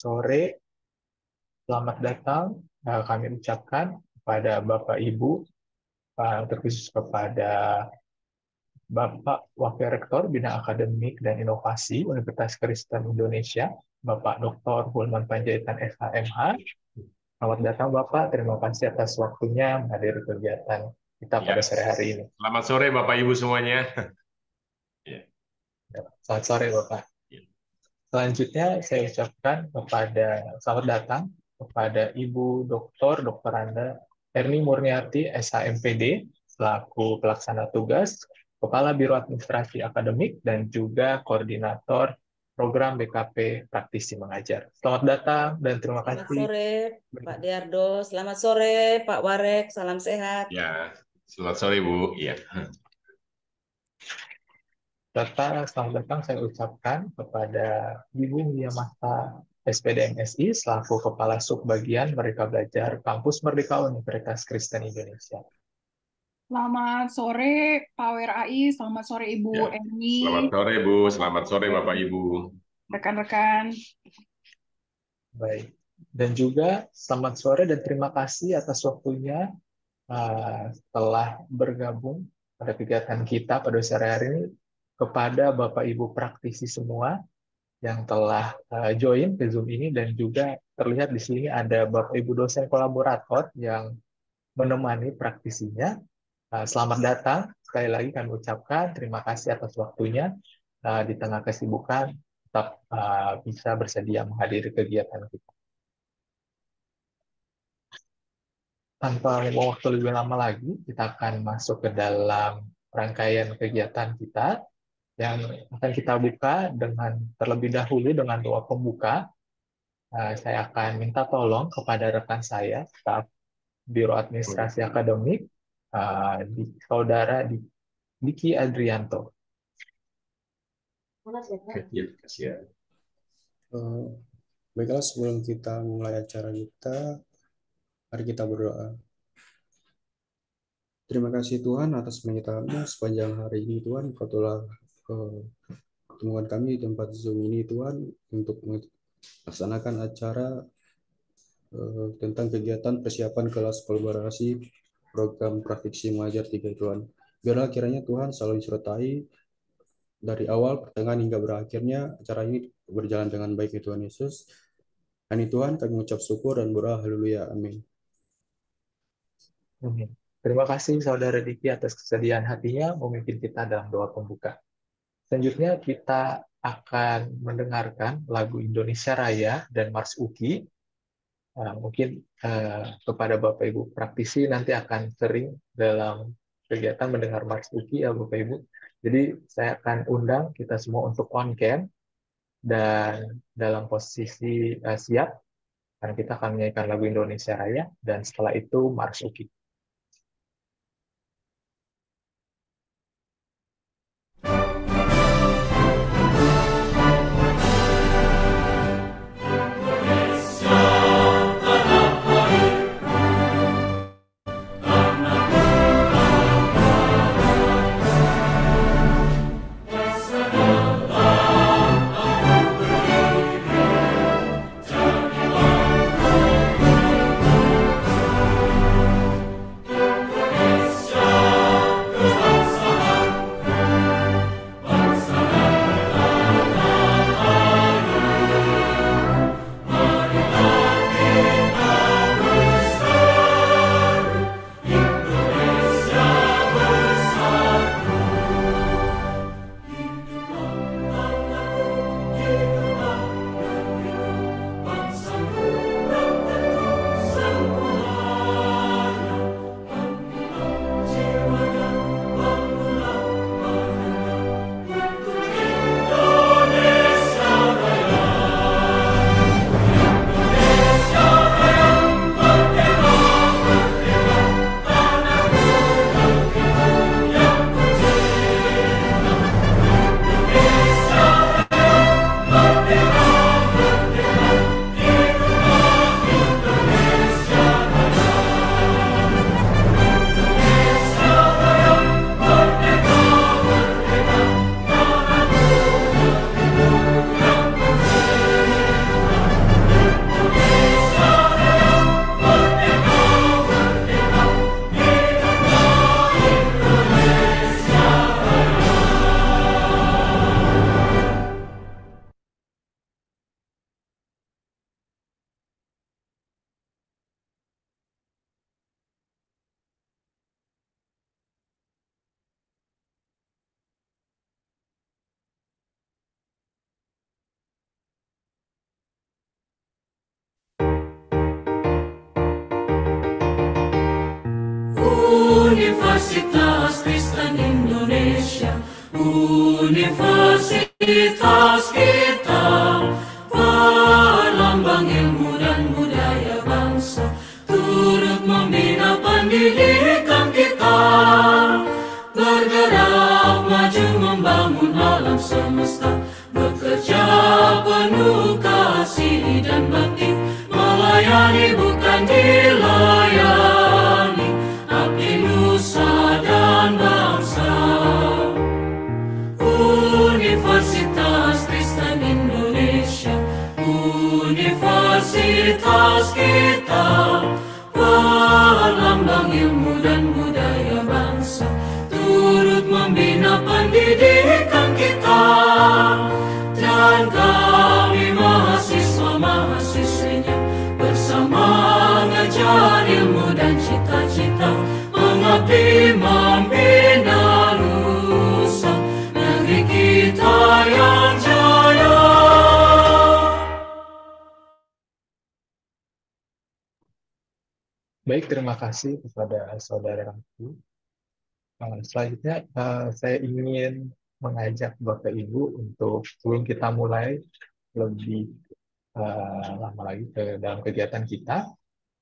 sore. Selamat datang uh, kami ucapkan kepada Bapak Ibu, uh, terkhusus kepada Bapak Wakil Rektor Bidang Akademik dan Inovasi Universitas Kristen Indonesia, Bapak Dr. Hulman Panjaitan SHMH. Selamat datang Bapak, terima kasih atas waktunya menghadiri kegiatan kita pada sore hari ini. Selamat sore Bapak Ibu semuanya. ya. Selamat sore Bapak. Selanjutnya saya ucapkan kepada selamat datang kepada Ibu Dr. Dr. Anda Erni Murniati, SHMPD, selaku pelaksana tugas, Kepala Biro Administrasi Akademik, dan juga Koordinator Program BKP Praktisi Mengajar. Selamat datang dan terima kasih. Selamat sore, Pak Diardo. Selamat sore, Pak Warek. Salam sehat. Ya, selamat sore, Bu. Ya serta selamat datang saya ucapkan kepada Ibu Mia Mata SPDMSI selaku Kepala Subbagian mereka Belajar Kampus Merdeka Universitas Kristen Indonesia. Selamat sore Pak WRAI, selamat sore Ibu ya. Eni. Selamat sore Ibu, selamat sore Bapak Ibu. Rekan-rekan. Baik. Dan juga selamat sore dan terima kasih atas waktunya uh, telah bergabung pada kegiatan kita pada sore hari ini kepada Bapak Ibu praktisi semua yang telah eh, join ke Zoom ini dan juga terlihat di sini ada Bapak Ibu dosen kolaborator yang menemani praktisinya. Eh, selamat datang. Sekali lagi kami ucapkan terima kasih atas waktunya eh, di tengah kesibukan tetap bisa bersedia menghadiri kegiatan kita. Tanpa waktu lebih lama lagi, kita akan masuk ke dalam rangkaian kegiatan kita yang akan kita buka dengan terlebih dahulu dengan doa pembuka. Eh, saya akan minta tolong kepada rekan saya, staf Biro Administrasi iya. Akademik, eh, saudara Diki Adrianto. Ya. Eh, baiklah, sebelum kita mulai acara kita, mari kita berdoa. Terima kasih Tuhan atas menyertai sepanjang hari ini Tuhan, kau telah Eh, pertemuan kami di tempat Zoom ini Tuhan untuk melaksanakan acara eh, tentang kegiatan persiapan kelas kolaborasi program praktisi mengajar tiga Tuhan. Biarlah kiranya Tuhan selalu disertai dari awal, pertengahan hingga berakhirnya acara ini berjalan dengan baik ya Tuhan Yesus. Ani Tuhan kami mengucap syukur dan berdoa haleluya. Amin. Amin. Terima kasih Saudara Diki atas kesediaan hatinya memimpin kita dalam doa pembuka. Selanjutnya kita akan mendengarkan lagu Indonesia Raya dan Mars Uki. Nah, mungkin eh, kepada Bapak Ibu praktisi nanti akan sering dalam kegiatan mendengar Mars Uki ya Bapak Ibu. Jadi saya akan undang kita semua untuk on cam dan dalam posisi eh, siap karena kita akan menyanyikan lagu Indonesia Raya dan setelah itu Mars Uki. terima kasih kepada saudara saudaraku. Nah, selanjutnya, eh, saya ingin mengajak Bapak Ibu untuk sebelum kita mulai lebih eh, lama lagi ke dalam kegiatan kita,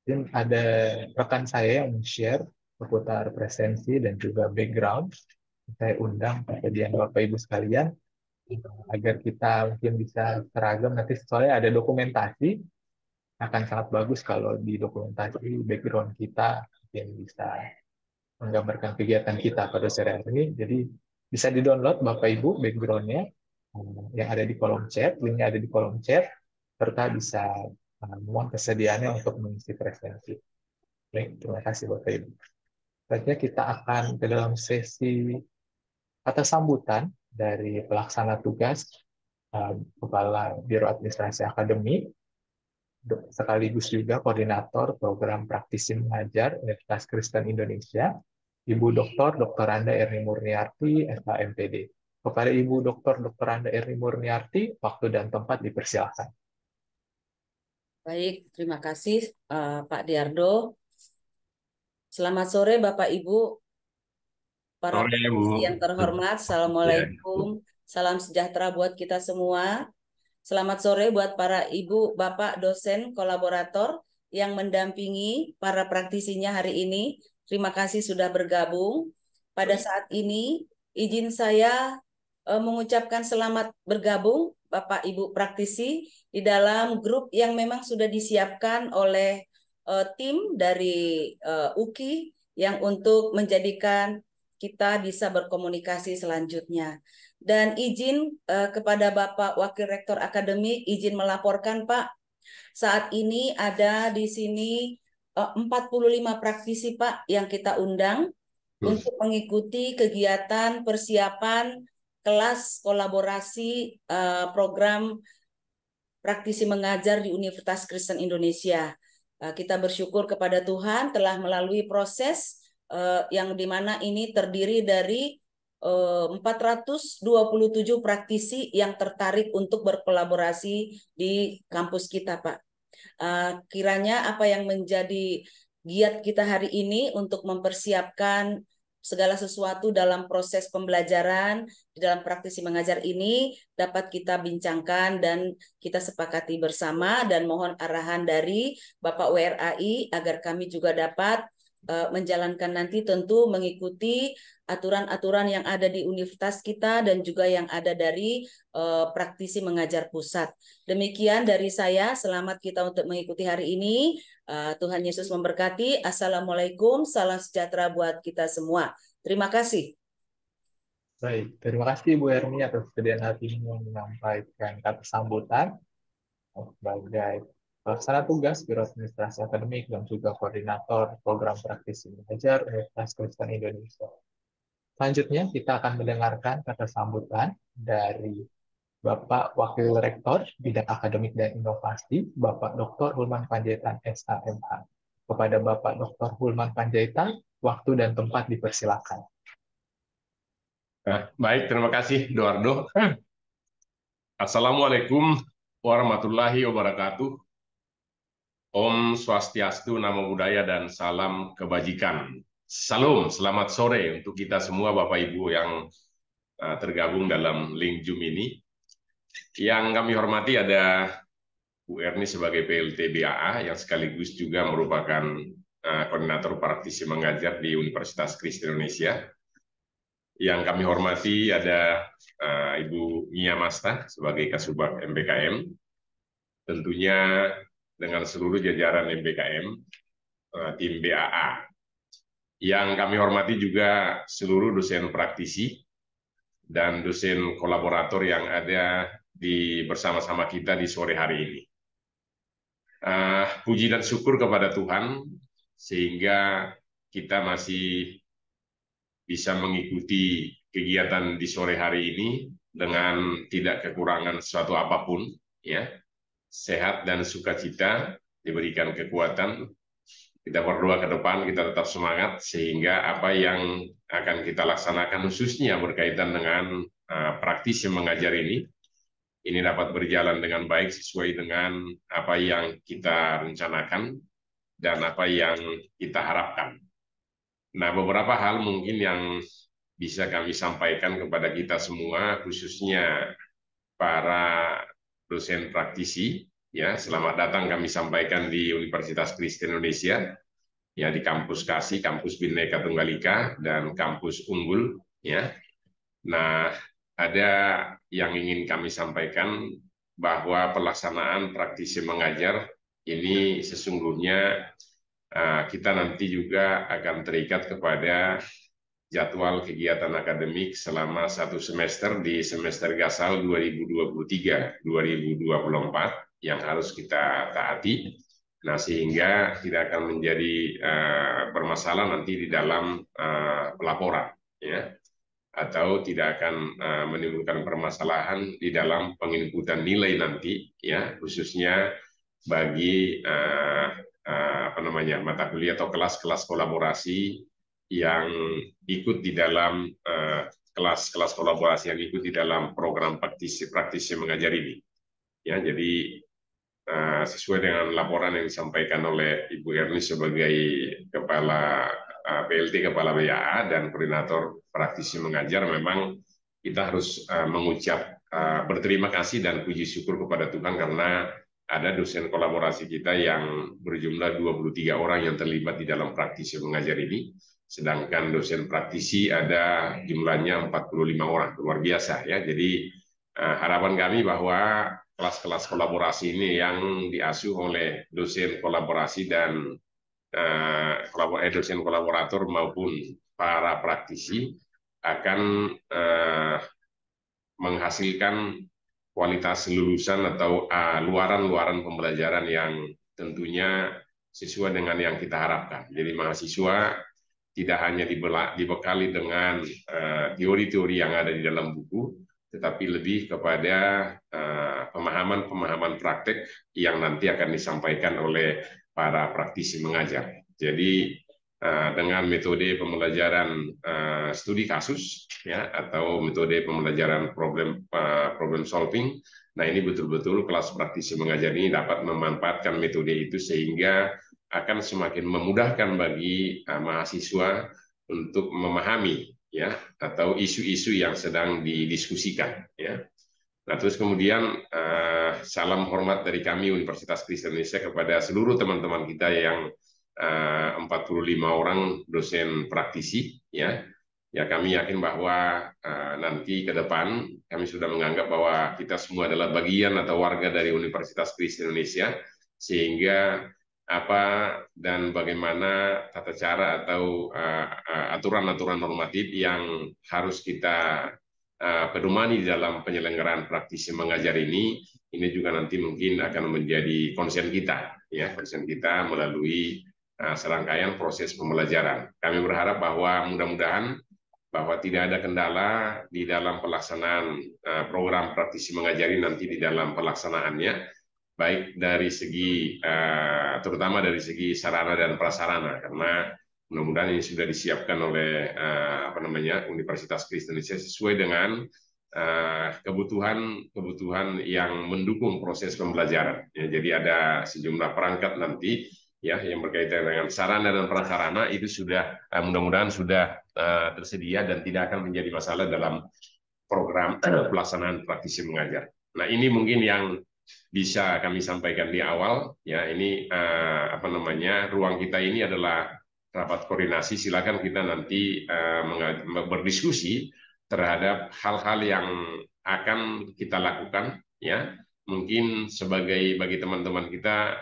mungkin ada rekan saya yang share seputar presensi dan juga background. Saya undang kehadiran Bapak Ibu sekalian eh, agar kita mungkin bisa seragam nanti soalnya ada dokumentasi akan sangat bagus kalau di dokumentasi background kita yang bisa menggambarkan kegiatan kita pada sore hari ini. Jadi bisa di-download Bapak Ibu backgroundnya eh, yang ada di kolom chat, linknya ada di kolom chat, serta bisa eh, memohon kesediaannya untuk mengisi presensi. Baik, terima kasih Bapak Ibu. Selanjutnya kita akan ke dalam sesi atas sambutan dari pelaksana tugas eh, Kepala Biro Administrasi Akademi sekaligus juga koordinator program praktisi mengajar Universitas Kristen Indonesia, Ibu Dr. Dr. Anda Erni Murniarti, S.P.M.P.D. Kepada Ibu Dr. Dr. Anda Erni Murniarti, waktu dan tempat dipersilakan. Baik, terima kasih uh, Pak Diardo. Selamat sore Bapak Ibu, para sore, yang terhormat. Assalamualaikum, salam sejahtera buat kita semua. Selamat sore buat para ibu, bapak, dosen, kolaborator yang mendampingi para praktisinya hari ini. Terima kasih sudah bergabung. Pada saat ini, izin saya eh, mengucapkan selamat bergabung Bapak Ibu praktisi di dalam grup yang memang sudah disiapkan oleh uh, tim dari uh, eh, UKI yang untuk menjadikan kita bisa berkomunikasi selanjutnya dan izin uh, kepada Bapak Wakil Rektor Akademik izin melaporkan Pak. Saat ini ada di sini eh, uh, 45 praktisi Pak yang kita undang hmm. untuk mengikuti kegiatan persiapan kelas kolaborasi uh, program praktisi mengajar di Universitas Kristen Indonesia. Kita bersyukur kepada Tuhan telah melalui proses yang dimana ini terdiri dari 427 eh, praktisi yang tertarik untuk berkolaborasi di kampus kita, Pak. Eh, kiranya apa yang menjadi giat kita hari ini untuk mempersiapkan segala sesuatu dalam proses pembelajaran di dalam praktisi mengajar ini dapat kita bincangkan dan kita sepakati bersama dan mohon arahan dari Bapak WRAI agar kami juga dapat Eh, menjalankan nanti tentu mengikuti aturan-aturan yang ada di universitas kita dan juga yang ada dari uh, praktisi mengajar pusat. Demikian dari saya, selamat kita untuk mengikuti hari ini. Uh, Tuhan Yesus memberkati. Assalamualaikum, salam sejahtera buat kita semua. Terima kasih. Baik, terima kasih Bu Ermi atas kesediaan hati ini menyampaikan kata sambutan sebagai pelaksana tugas Biro Administrasi Akademik dan juga koordinator program praktisi Belajar Universitas Kristen Indonesia. Selanjutnya kita akan mendengarkan kata sambutan dari Bapak Wakil Rektor Bidang Akademik dan Inovasi, Bapak Dr. Hulman Panjaitan, SAMH. Kepada Bapak Dr. Hulman Panjaitan, waktu dan tempat dipersilakan. Ya, baik, terima kasih, Doardo. Assalamualaikum warahmatullahi wabarakatuh. Om Swastiastu, Namo Buddhaya, dan salam kebajikan. Salam, selamat sore untuk kita semua Bapak Ibu yang eh, tergabung dalam link Zoom ini. Yang kami hormati ada Bu Erni sebagai PLT BAA yang sekaligus juga merupakan eh, koordinator praktisi mengajar di Universitas Kristen Indonesia. Yang kami hormati ada eh, Ibu Mia Masta sebagai Kasubag MBKM. Tentunya dengan seluruh jajaran MBKM, eh, tim BAA. Yang kami hormati juga seluruh dosen praktisi dan dosen kolaborator yang ada di bersama-sama kita di sore hari ini. Uh, puji dan syukur kepada Tuhan sehingga kita masih bisa mengikuti kegiatan di sore hari ini dengan tidak kekurangan sesuatu apapun ya sehat dan sukacita, diberikan kekuatan. Kita berdoa ke depan, kita tetap semangat, sehingga apa yang akan kita laksanakan khususnya berkaitan dengan uh, praktisi mengajar ini, ini dapat berjalan dengan baik sesuai dengan apa yang kita rencanakan dan apa yang kita harapkan. Nah, beberapa hal mungkin yang bisa kami sampaikan kepada kita semua, khususnya para dosen praktisi. Ya, selamat datang kami sampaikan di Universitas Kristen Indonesia, ya di kampus Kasih, kampus Bineka Tunggal Ika, dan kampus Unggul. Ya, nah ada yang ingin kami sampaikan bahwa pelaksanaan praktisi mengajar ini sesungguhnya eh, kita nanti juga akan terikat kepada jadwal kegiatan akademik selama satu semester di semester gasal 2023-2024 yang harus kita taati. Nah, sehingga tidak akan menjadi uh, bermasalah nanti di dalam uh, pelaporan, ya, atau tidak akan uh, menimbulkan permasalahan di dalam penginputan nilai nanti, ya, khususnya bagi uh, uh, apa namanya mata kuliah atau kelas-kelas kolaborasi yang ikut di dalam kelas-kelas eh, kolaborasi yang ikut di dalam program praktisi praktisi mengajar ini. Ya, jadi eh, sesuai dengan laporan yang disampaikan oleh Ibu Erni sebagai kepala eh, PLT kepala BAA dan koordinator praktisi mengajar memang kita harus mengucap berterima kasih dan puji syukur kepada Tuhan karena ada dosen kolaborasi kita yang berjumlah 23 orang yang terlibat di dalam praktisi mengajar ini sedangkan dosen praktisi ada jumlahnya 45 orang luar biasa ya jadi eh, harapan kami bahwa kelas-kelas kolaborasi ini yang diasuh oleh dosen kolaborasi dan eh, eh dosen kolaborator maupun para praktisi akan eh, menghasilkan kualitas lulusan atau luaran-luaran pembelajaran yang tentunya sesuai dengan yang kita harapkan. Jadi mahasiswa tidak hanya dibekali dengan eh, teori-teori yang ada di dalam buku, tetapi lebih kepada eh, pemahaman-pemahaman praktek yang nanti akan disampaikan oleh para praktisi mengajar. Jadi eh, dengan metode pembelajaran studi kasus ya atau metode pembelajaran problem problem solving, nah ini betul-betul kelas praktisi mengajar ini dapat memanfaatkan metode itu sehingga akan semakin memudahkan bagi eh, mahasiswa untuk memahami ya atau isu-isu yang sedang didiskusikan ya. Nah, terus kemudian uh, salam hormat dari kami Universitas Kristen Indonesia kepada seluruh teman-teman kita yang eh, uh, 45 orang dosen praktisi ya. Ya kami yakin bahwa uh, nanti ke depan kami sudah menganggap bahwa kita semua adalah bagian atau warga dari Universitas Kristen Indonesia sehingga apa dan bagaimana tata cara atau eh, eh, aturan-aturan uh, normatif yang harus kita uh, pedomani dalam penyelenggaraan praktisi mengajar ini ini juga nanti mungkin akan menjadi konsen kita ya konsen kita melalui uh, serangkaian proses pembelajaran kami berharap bahwa mudah-mudahan bahwa tidak ada kendala di dalam pelaksanaan uh, program praktisi mengajari nanti di dalam pelaksanaannya baik dari segi eh, terutama dari segi sarana dan prasarana karena mudah-mudahan ini sudah disiapkan oleh eh, apa namanya Universitas Kristen Indonesia sesuai dengan eh, kebutuhan kebutuhan yang mendukung proses pembelajaran ya, jadi ada sejumlah perangkat nanti ya yang berkaitan dengan sarana dan prasarana itu sudah mudah-mudahan sudah tersedia dan tidak akan menjadi masalah dalam program pelaksanaan praktisi mengajar. Nah ini mungkin yang bisa kami sampaikan di awal ya ini uh, apa namanya ruang kita ini adalah rapat koordinasi silakan kita nanti uh, berdiskusi terhadap hal-hal yang akan kita lakukan ya mungkin sebagai bagi teman-teman kita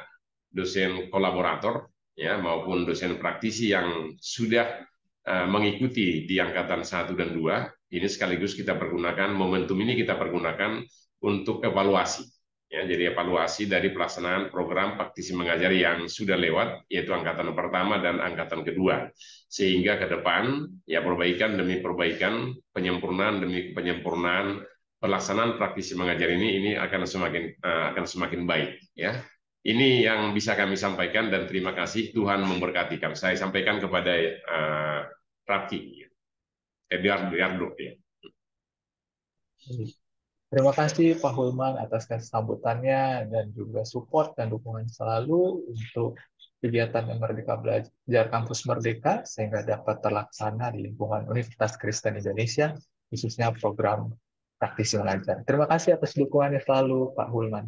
dosen kolaborator ya maupun dosen praktisi yang sudah uh, mengikuti di angkatan 1 dan 2 ini sekaligus kita pergunakan momentum ini kita pergunakan untuk evaluasi Ya, jadi evaluasi dari pelaksanaan program praktisi mengajar yang sudah lewat, yaitu angkatan pertama dan angkatan kedua. Sehingga ke depan, ya perbaikan demi perbaikan, penyempurnaan demi penyempurnaan, pelaksanaan praktisi mengajar ini ini akan semakin uh, akan semakin baik ya. Ini yang bisa kami sampaikan dan terima kasih Tuhan memberkati kami. Saya sampaikan kepada uh, Raffi, Edgar Edgardo ya. Terima kasih Pak Hulman atas kesambutannya dan juga support dan dukungan selalu untuk kegiatan Merdeka Belajar Kampus Merdeka sehingga dapat terlaksana di lingkungan Universitas Kristen Indonesia, khususnya program praktisi mengajar. Terima kasih atas dukungannya selalu, Pak Hulman.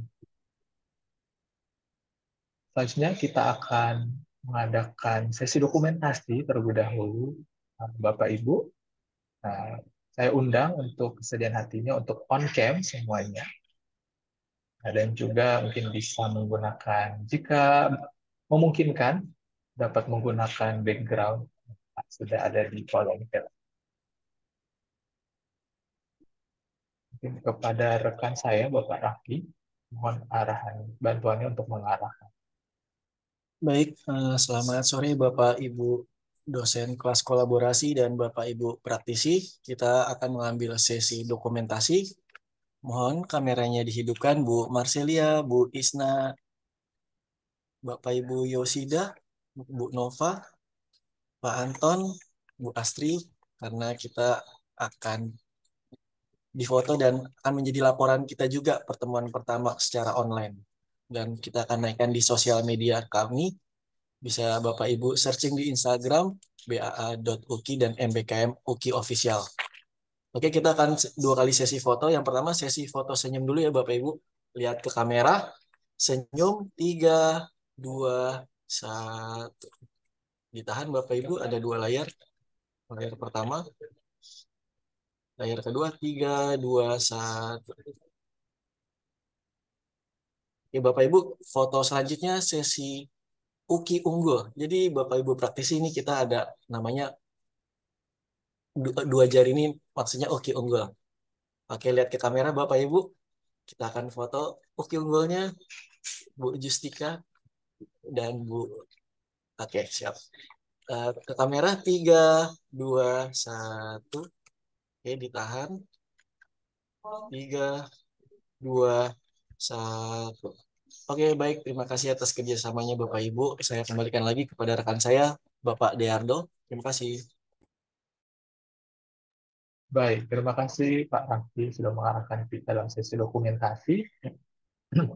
Selanjutnya kita akan mengadakan sesi dokumentasi terlebih dahulu, Bapak-Ibu. Nah, saya undang untuk kesediaan hatinya untuk on cam semuanya. Nah, dan juga mungkin bisa menggunakan jika memungkinkan dapat menggunakan background yang sudah ada di kolom film. Mungkin kepada rekan saya Bapak Raffi mohon arahan bantuannya untuk mengarahkan. Baik, eh, selamat sore Bapak Ibu dosen kelas kolaborasi dan Bapak Ibu praktisi, kita akan mengambil sesi dokumentasi. Mohon kameranya dihidupkan Bu Marcelia, Bu Isna, Bapak Ibu Yosida, Bu Nova, Pak Anton, Bu Astri, karena kita akan difoto dan akan menjadi laporan kita juga pertemuan pertama secara online. Dan kita akan naikkan di sosial media kami bisa Bapak Ibu searching di Instagram baa.uki dan MBKM Uki Official. Oke, kita akan dua kali sesi foto. Yang pertama sesi foto senyum dulu ya Bapak Ibu. Lihat ke kamera, senyum 3, 2, 1. Ditahan Bapak Ibu, ada dua layar. Layar pertama, layar kedua, 3, 2, 1. Oke, Bapak Ibu, foto selanjutnya sesi Uki Unggul. Jadi Bapak Ibu praktisi ini kita ada namanya dua jari ini maksudnya Uki Unggul. Oke, lihat ke kamera Bapak Ibu. Kita akan foto Uki Unggulnya Bu Justika dan Bu Oke, siap. Eh, ke kamera 3 2 1. Oke, ditahan. 3 2 1. Oke, baik. Terima kasih atas kerjasamanya Bapak Ibu. Saya kembalikan lagi kepada rekan saya, Bapak Deardo. Terima kasih. Baik, terima kasih Pak Rafi sudah mengarahkan kita dalam sesi dokumentasi.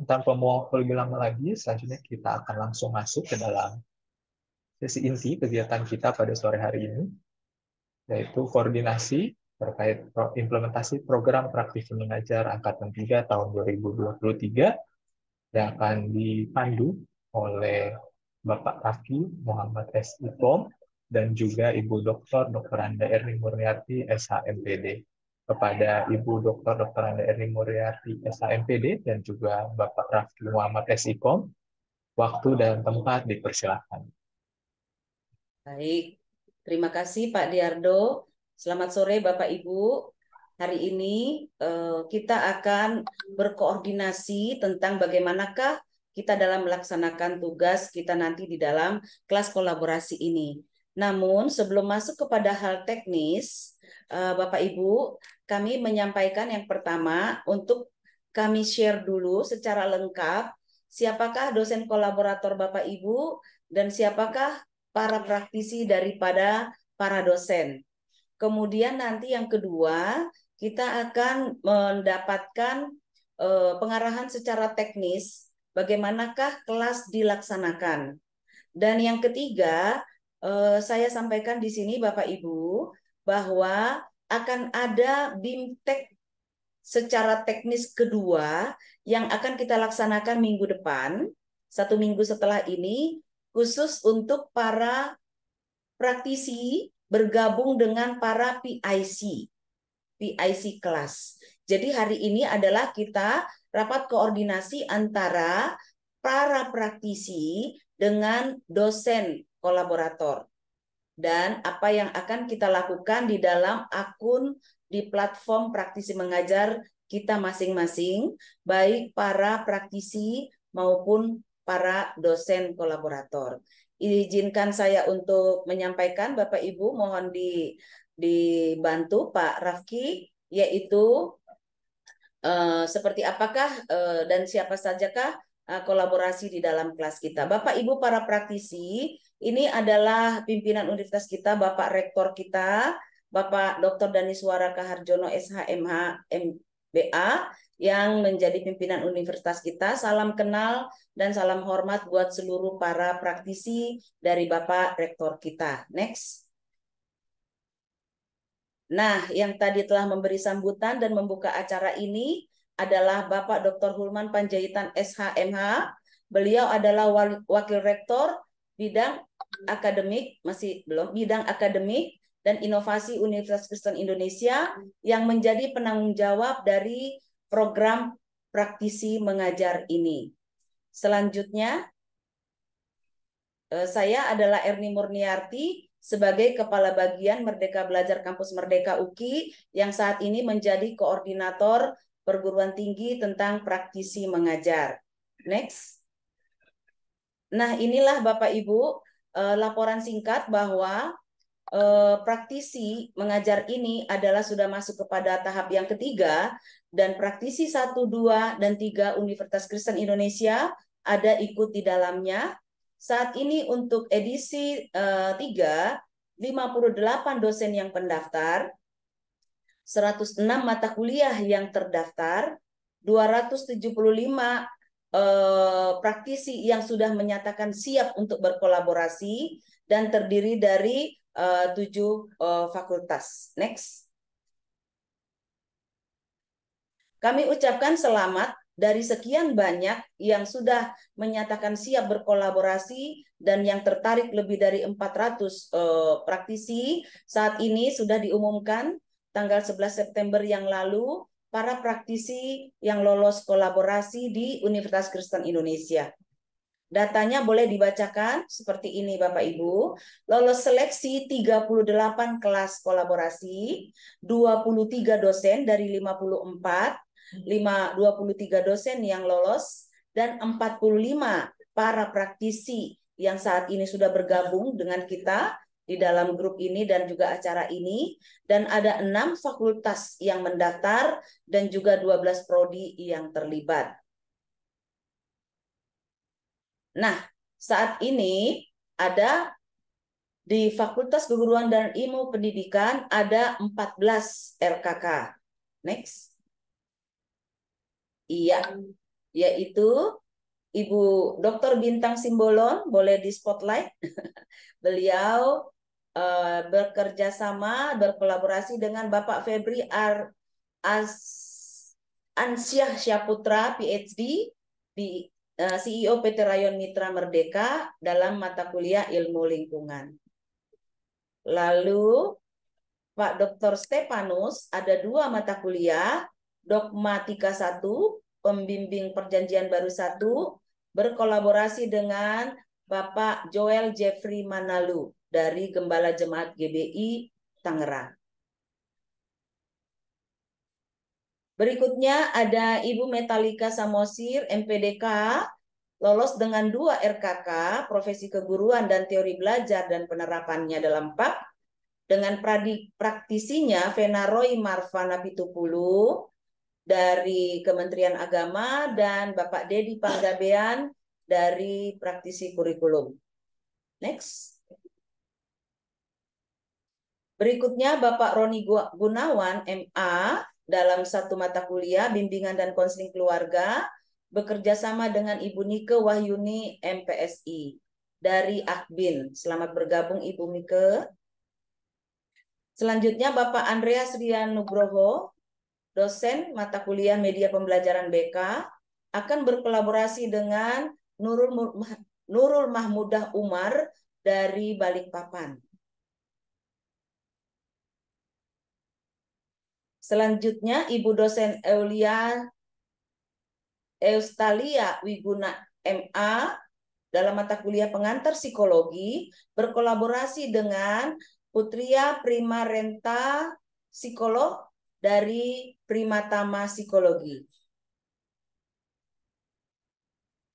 Tanpa mau lebih lama lagi, selanjutnya kita akan langsung masuk ke dalam sesi inti kegiatan kita pada sore hari ini, yaitu koordinasi terkait implementasi program praktik mengajar Angkatan 3 tahun 2023 yang akan dipandu oleh Bapak Raffi Muhammad S. Ipom dan juga Ibu Dr. Dr. Anda Erni Muriarti SHMPD. Kepada Ibu Dr. Dr. Anda Erni Muriarti SHMPD dan juga Bapak Raffi Muhammad S. Ipom, waktu dan tempat dipersilahkan. Baik, terima kasih Pak Diardo. Selamat sore Bapak Ibu hari ini uh, kita akan berkoordinasi tentang bagaimanakah kita dalam melaksanakan tugas kita nanti di dalam kelas kolaborasi ini. Namun sebelum masuk kepada hal teknis, uh, Bapak Ibu, kami menyampaikan yang pertama untuk kami share dulu secara lengkap siapakah dosen kolaborator Bapak Ibu dan siapakah para praktisi daripada para dosen. Kemudian nanti yang kedua, kita akan mendapatkan eh, pengarahan secara teknis bagaimanakah kelas dilaksanakan. Dan yang ketiga, eh, saya sampaikan di sini Bapak Ibu bahwa akan ada BIMTEK secara teknis kedua yang akan kita laksanakan minggu depan, satu minggu setelah ini, khusus untuk para praktisi bergabung dengan para PIC. IC kelas. Jadi hari ini adalah kita rapat koordinasi antara para praktisi dengan dosen kolaborator. Dan apa yang akan kita lakukan di dalam akun di platform praktisi mengajar kita masing-masing, baik para praktisi maupun para dosen kolaborator. Izinkan saya untuk menyampaikan Bapak Ibu mohon di dibantu Pak Rafki yaitu uh, seperti apakah uh, dan siapa sajakah uh, kolaborasi di dalam kelas kita. Bapak Ibu para praktisi, ini adalah pimpinan universitas kita, Bapak Rektor kita, Bapak Dr. Dani Suara Kaharjono SHMH MBA yang menjadi pimpinan universitas kita. Salam kenal dan salam hormat buat seluruh para praktisi dari Bapak Rektor kita. Next. Nah, yang tadi telah memberi sambutan dan membuka acara ini adalah Bapak Dr. Hulman Panjaitan SHMH. Beliau adalah Wakil Rektor bidang akademik masih belum bidang akademik dan inovasi Universitas Kristen Indonesia yang menjadi penanggung jawab dari program praktisi mengajar ini. Selanjutnya eh, saya adalah Erni Murniarti sebagai Kepala Bagian Merdeka Belajar Kampus Merdeka UKI yang saat ini menjadi koordinator perguruan tinggi tentang praktisi mengajar. Next. Nah, inilah Bapak Ibu eh, laporan singkat bahwa eh, praktisi mengajar ini adalah sudah masuk kepada tahap yang ketiga dan praktisi 1, 2, dan 3 Universitas Kristen Indonesia ada ikut di dalamnya saat ini untuk edisi uh, 3, 58 dosen yang pendaftar, 106 mata kuliah yang terdaftar, 275 uh, eh, praktisi yang sudah menyatakan siap untuk berkolaborasi dan terdiri dari eh, tujuh uh, fakultas. Next. Kami ucapkan selamat dari sekian banyak yang sudah menyatakan siap berkolaborasi dan yang tertarik lebih dari 400 eh, praktisi saat ini sudah diumumkan tanggal 11 September yang lalu para praktisi yang lolos kolaborasi di Universitas Kristen Indonesia. Datanya boleh dibacakan seperti ini Bapak Ibu. Lolos seleksi 38 kelas kolaborasi, 23 dosen dari 54, 5 23 dosen yang lolos dan 45 para praktisi yang saat ini sudah bergabung dengan kita di dalam grup ini dan juga acara ini dan ada enam fakultas yang mendaftar dan juga 12 prodi yang terlibat. Nah, saat ini ada di Fakultas Keguruan dan Ilmu Pendidikan ada 14 RKK. Next. Iya, yaitu Ibu Dr. Bintang Simbolon, boleh di spotlight. Beliau uh, bekerja sama, berkolaborasi dengan Bapak Febri Ar As Ansyah Syaputra, PhD, di uh, eh, CEO PT Rayon Mitra Merdeka dalam mata kuliah ilmu lingkungan. Lalu Pak Dr. Stepanus ada dua mata kuliah Dogma 31, pembimbing Perjanjian Baru 1, berkolaborasi dengan Bapak Joel Jeffrey Manalu dari Gembala Jemaat GBI Tangerang. Berikutnya ada Ibu Metalika Samosir, MPDK, lolos dengan dua RKK, profesi keguruan dan teori belajar dan penerapannya dalam PAK, dengan praktisinya Vena Roy Marvana Pitupulu, dari Kementerian Agama dan Bapak Dedi Panggabean dari praktisi kurikulum. Next. Berikutnya Bapak Roni Gunawan, MA, dalam satu mata kuliah bimbingan dan konseling keluarga bekerja sama dengan Ibu Nike Wahyuni MPSI dari Akbin. Selamat bergabung Ibu Nike. Selanjutnya Bapak Andreas Rian Nugroho dosen mata kuliah media pembelajaran BK akan berkolaborasi dengan Nurul Nurul Mahmudah Umar dari Balikpapan. Selanjutnya Ibu dosen Eulia Eustalia Wiguna MA dalam mata kuliah pengantar psikologi berkolaborasi dengan Putria Prima Renta Psikolog dari Primatama Psikologi.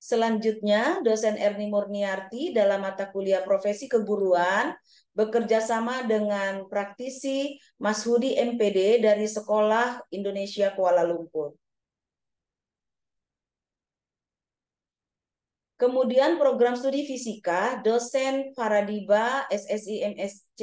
Selanjutnya, dosen Erni Murniarti dalam mata kuliah profesi keguruan bekerja sama dengan praktisi Mas Hudi MPD dari Sekolah Indonesia Kuala Lumpur. Kemudian program studi fisika, dosen Faradiba SSI MSC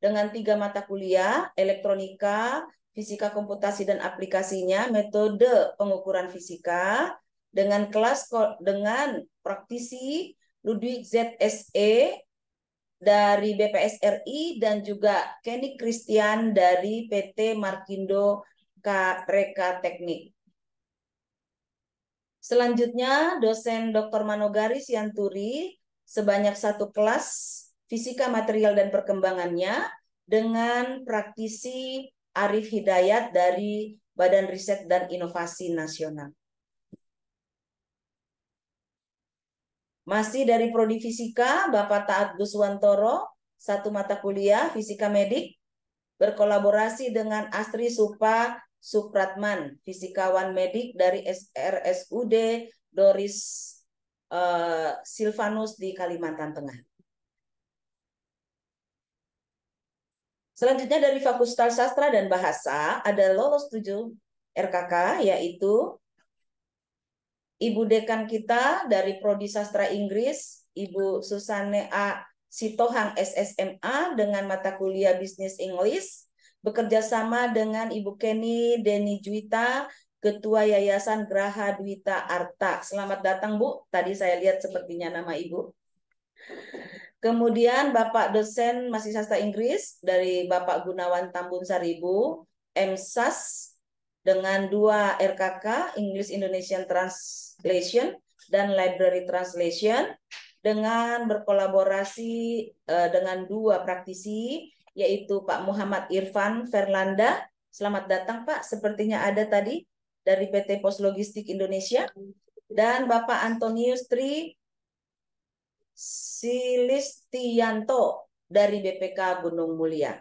dengan tiga mata kuliah, elektronika, fisika komputasi dan aplikasinya, metode pengukuran fisika dengan kelas dengan praktisi Ludwig ZSE dari BPSRI dan juga Kenny Christian dari PT Markindo Reka Teknik. Selanjutnya, dosen Dr. Manogari Sianturi sebanyak satu kelas fisika material dan perkembangannya dengan praktisi Arif Hidayat dari Badan Riset dan Inovasi Nasional. Masih dari Prodi Fisika, Bapak Taat Guswantoro, satu mata kuliah Fisika Medik, berkolaborasi dengan Astri Supa Supratman, fisikawan medik dari SRSUD Doris eh, Silvanus di Kalimantan Tengah. Selanjutnya dari Fakultas Sastra dan Bahasa ada lolos 7 RKK yaitu Ibu Dekan kita dari Prodi Sastra Inggris, Ibu Susanne A. Sitohang SSMA dengan mata kuliah Bisnis inggris bekerja sama dengan Ibu Kenny Deni Juwita, Ketua Yayasan Graha Dwita Arta. Selamat datang Bu, tadi saya lihat sepertinya nama Ibu. Kemudian Bapak dosen masih sastra Inggris dari Bapak Gunawan Tambun Saribu, MSAS dengan dua RKK, English Indonesian Translation dan Library Translation dengan berkolaborasi uh, dengan dua praktisi yaitu Pak Muhammad Irfan Fernanda. Selamat datang Pak, sepertinya ada tadi dari PT Pos Logistik Indonesia dan Bapak Antonius Tri Silistianto dari BPK Gunung Mulia.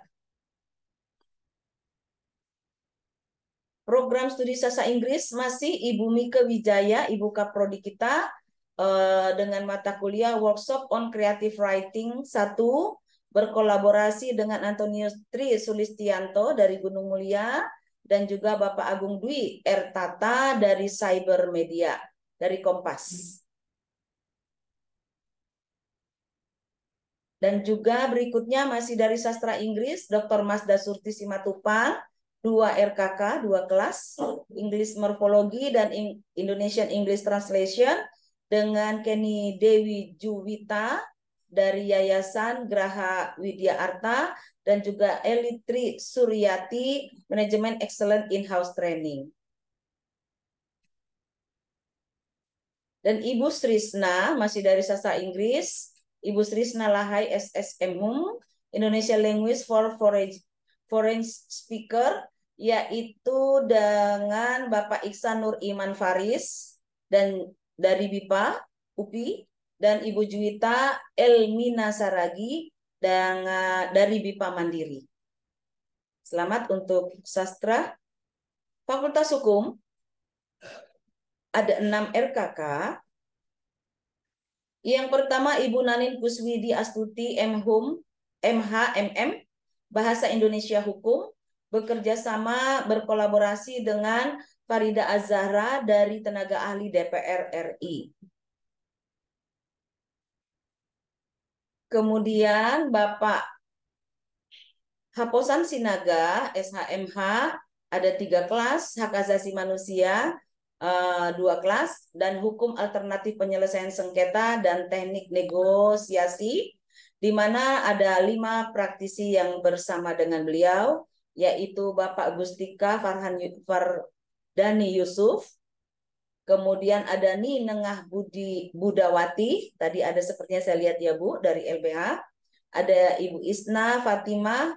Program studi sasa Inggris masih Ibu Mika Wijaya, Ibu Kaprodi kita eh, dengan mata kuliah Workshop on Creative Writing 1 berkolaborasi dengan Antonius Tri Sulistianto dari Gunung Mulia dan juga Bapak Agung Dwi R. Tata dari Cyber Media dari Kompas. Dan juga berikutnya masih dari sastra Inggris, Dr. Masda Surti Simatupang, 2 RKK, 2 kelas, Inggris Morfologi dan Indonesian English Translation dengan Kenny Dewi Juwita dari Yayasan Graha Widya Arta dan juga Elitri Suryati Manajemen Excellent In-House Training. Dan Ibu Srisna masih dari sastra Inggris, Ibu Sri Senalahai SSM Indonesia Language for Foreign, Speaker, yaitu dengan Bapak Iksan Nur Iman Faris dan dari BIPA, UPI, dan Ibu Juwita Elmina Saragi dengan, uh, dari BIPA Mandiri. Selamat untuk sastra. Fakultas Hukum ada enam RKK yang pertama Ibu Nanin Kuswidi Astuti MHUM, MM Bahasa Indonesia Hukum, bekerja sama berkolaborasi dengan Farida Azahra dari Tenaga Ahli DPR RI. Kemudian Bapak Haposan Sinaga, SHMH, ada tiga kelas, hak asasi manusia, Eh, dua kelas dan hukum alternatif penyelesaian sengketa dan teknik negosiasi di mana ada lima praktisi yang bersama dengan beliau yaitu Bapak Gustika Farhan dani Yusuf kemudian ada Nengah Budi Budawati tadi ada sepertinya saya lihat ya Bu dari LBH ada Ibu Isna Fatimah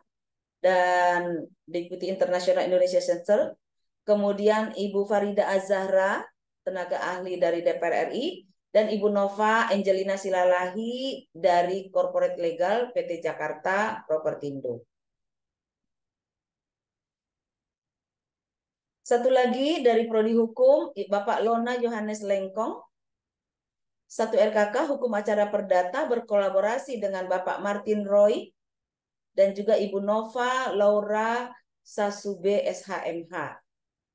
dan Deputi Internasional Indonesia Center kemudian Ibu Farida Azahra, tenaga ahli dari DPR RI, dan Ibu Nova Angelina Silalahi dari Corporate Legal PT Jakarta Propertindo. Satu lagi dari Prodi Hukum, Bapak Lona Yohanes Lengkong. Satu RKK Hukum Acara Perdata berkolaborasi dengan Bapak Martin Roy dan juga Ibu Nova Laura Sasube SHMH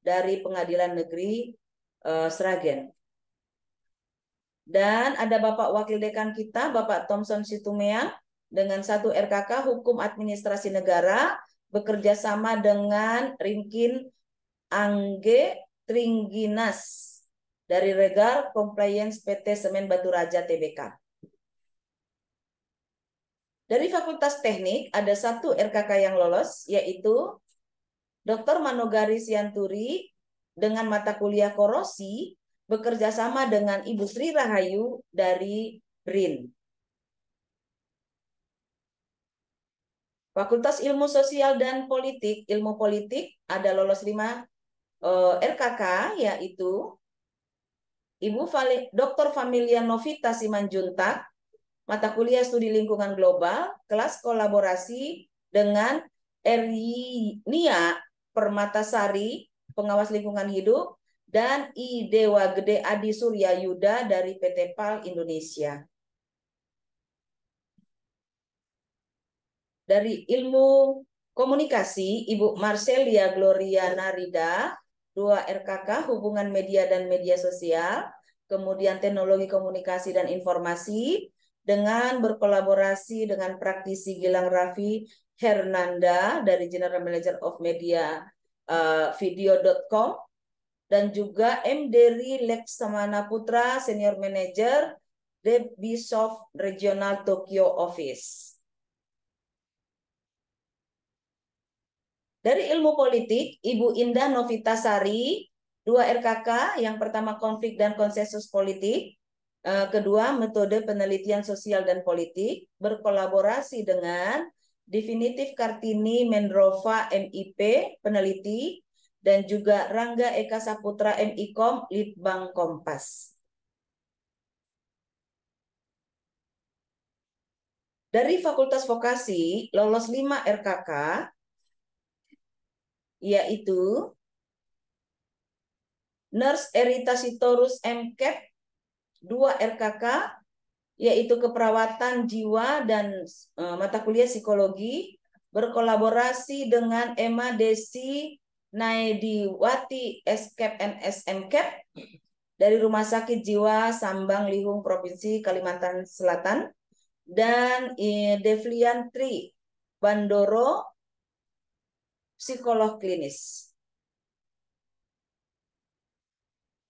dari Pengadilan Negeri uh, Sragen. Dan ada Bapak Wakil Dekan kita, Bapak Thomson Situmeang, dengan satu RKK Hukum Administrasi Negara, bekerja sama dengan Rinkin Angge Tringinas dari Regar Compliance PT Semen Batu Raja Tbk. Dari Fakultas Teknik ada satu RKK yang lolos yaitu Dr. Manogari Sianturi dengan mata kuliah korosi bekerja sama dengan Ibu Sri Rahayu dari BRIN. Fakultas Ilmu Sosial dan Politik, Ilmu Politik ada lolos 5 eh, RKK yaitu Ibu Vali, Dr. Familia Novita Simanjuntak, mata kuliah studi lingkungan global, kelas kolaborasi dengan Erinia Permatasari, pengawas lingkungan hidup, dan I. Dewa Gede Adi Surya Yuda dari PT PAL Indonesia. Dari ilmu komunikasi, Ibu Marcelia Gloria Narida, 2 RKK Hubungan Media dan Media Sosial, kemudian teknologi komunikasi dan informasi dengan berkolaborasi dengan praktisi Gilang Raffi Hernanda dari General Manager of Media uh, eh, Video.com dan juga M Dery Leksamana Putra Senior Manager Debisoft Regional Tokyo Office. Dari ilmu politik, Ibu Indah Novita Sari, dua RKK, yang pertama konflik dan konsensus politik, eh, kedua metode penelitian sosial dan politik, berkolaborasi dengan Definitif Kartini Mendrova MIP, peneliti, dan juga Rangga Eka Saputra MIKOM, Litbang Kompas. Dari Fakultas Vokasi, lolos 5 RKK, yaitu Nurse Erita Sitorus MCAP, 2 RKK, yaitu keperawatan jiwa dan uh, mata kuliah psikologi berkolaborasi dengan Emma Desi Naidiwati SKEP NSMKEP dari Rumah Sakit Jiwa Sambang Lihung Provinsi Kalimantan Selatan dan eh, Devliantri Devlian Tri Bandoro psikolog klinis.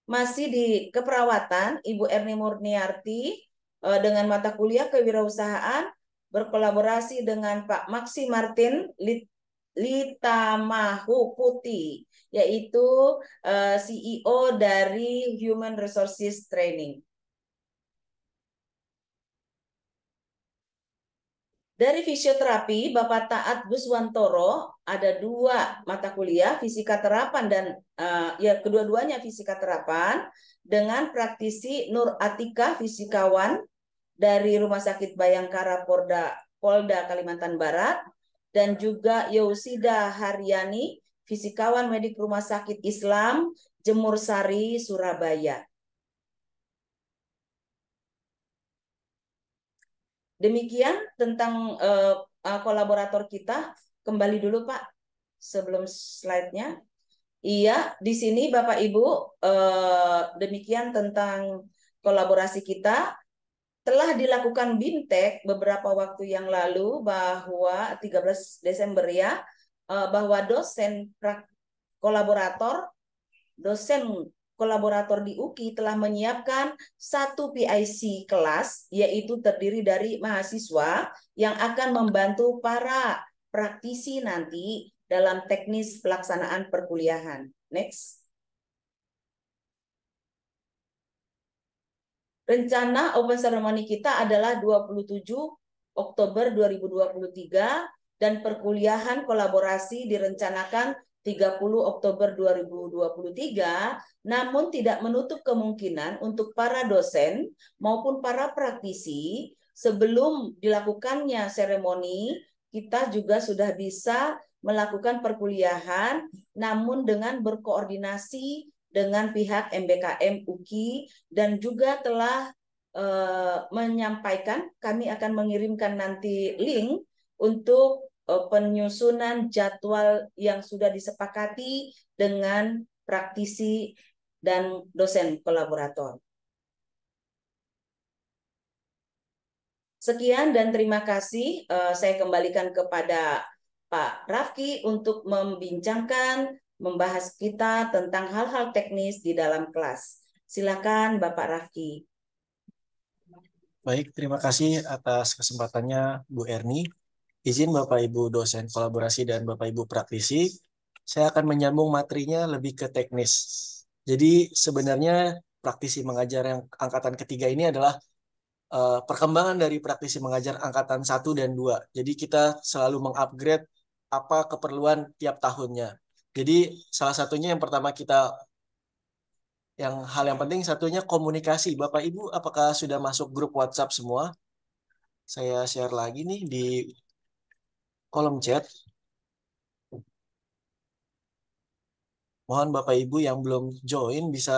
Masih di keperawatan, Ibu Erni Murniarti Eh, dengan mata kuliah kewirausahaan berkolaborasi dengan Pak Maxi Martin Litamahu Putih, yaitu eh, CEO dari Human Resources Training. Dari fisioterapi, Bapak Taat Guswantoro ada dua mata kuliah fisika terapan dan uh, ya kedua-duanya fisika terapan dengan praktisi Nur Atika fisikawan dari Rumah Sakit Bayangkara Polda, Polda Kalimantan Barat dan juga Yosida Haryani, fisikawan medik Rumah Sakit Islam Jemur Sari Surabaya. Demikian tentang uh, kolaborator kita. Kembali dulu Pak sebelum slide-nya. Iya, di sini Bapak Ibu uh, demikian tentang kolaborasi kita telah dilakukan Bintek beberapa waktu yang lalu bahwa 13 Desember ya eh, bahwa dosen kolaborator dosen kolaborator di UKI telah menyiapkan satu PIC kelas yaitu terdiri dari mahasiswa yang akan membantu para praktisi nanti dalam teknis pelaksanaan perkuliahan. Next. Rencana open ceremony kita adalah 27 Oktober 2023 dan perkuliahan kolaborasi direncanakan 30 Oktober 2023, namun tidak menutup kemungkinan untuk para dosen maupun para praktisi sebelum dilakukannya seremoni, kita juga sudah bisa melakukan perkuliahan namun dengan berkoordinasi dengan pihak MBKM UKI dan juga telah uh, menyampaikan kami akan mengirimkan nanti link untuk uh, penyusunan jadwal yang sudah disepakati dengan praktisi dan dosen kolaborator. Sekian dan terima kasih. Uh, saya kembalikan kepada Pak Rafki untuk membincangkan membahas kita tentang hal-hal teknis di dalam kelas. Silakan Bapak Rafi. Baik, terima kasih atas kesempatannya Bu Erni. Izin Bapak Ibu dosen kolaborasi dan Bapak Ibu praktisi, saya akan menyambung materinya lebih ke teknis. Jadi sebenarnya praktisi mengajar yang angkatan ketiga ini adalah uh, perkembangan dari praktisi mengajar angkatan satu dan dua. Jadi kita selalu mengupgrade apa keperluan tiap tahunnya. Jadi salah satunya yang pertama kita yang hal yang penting satunya komunikasi. Bapak Ibu apakah sudah masuk grup WhatsApp semua? Saya share lagi nih di kolom chat. Mohon Bapak Ibu yang belum join bisa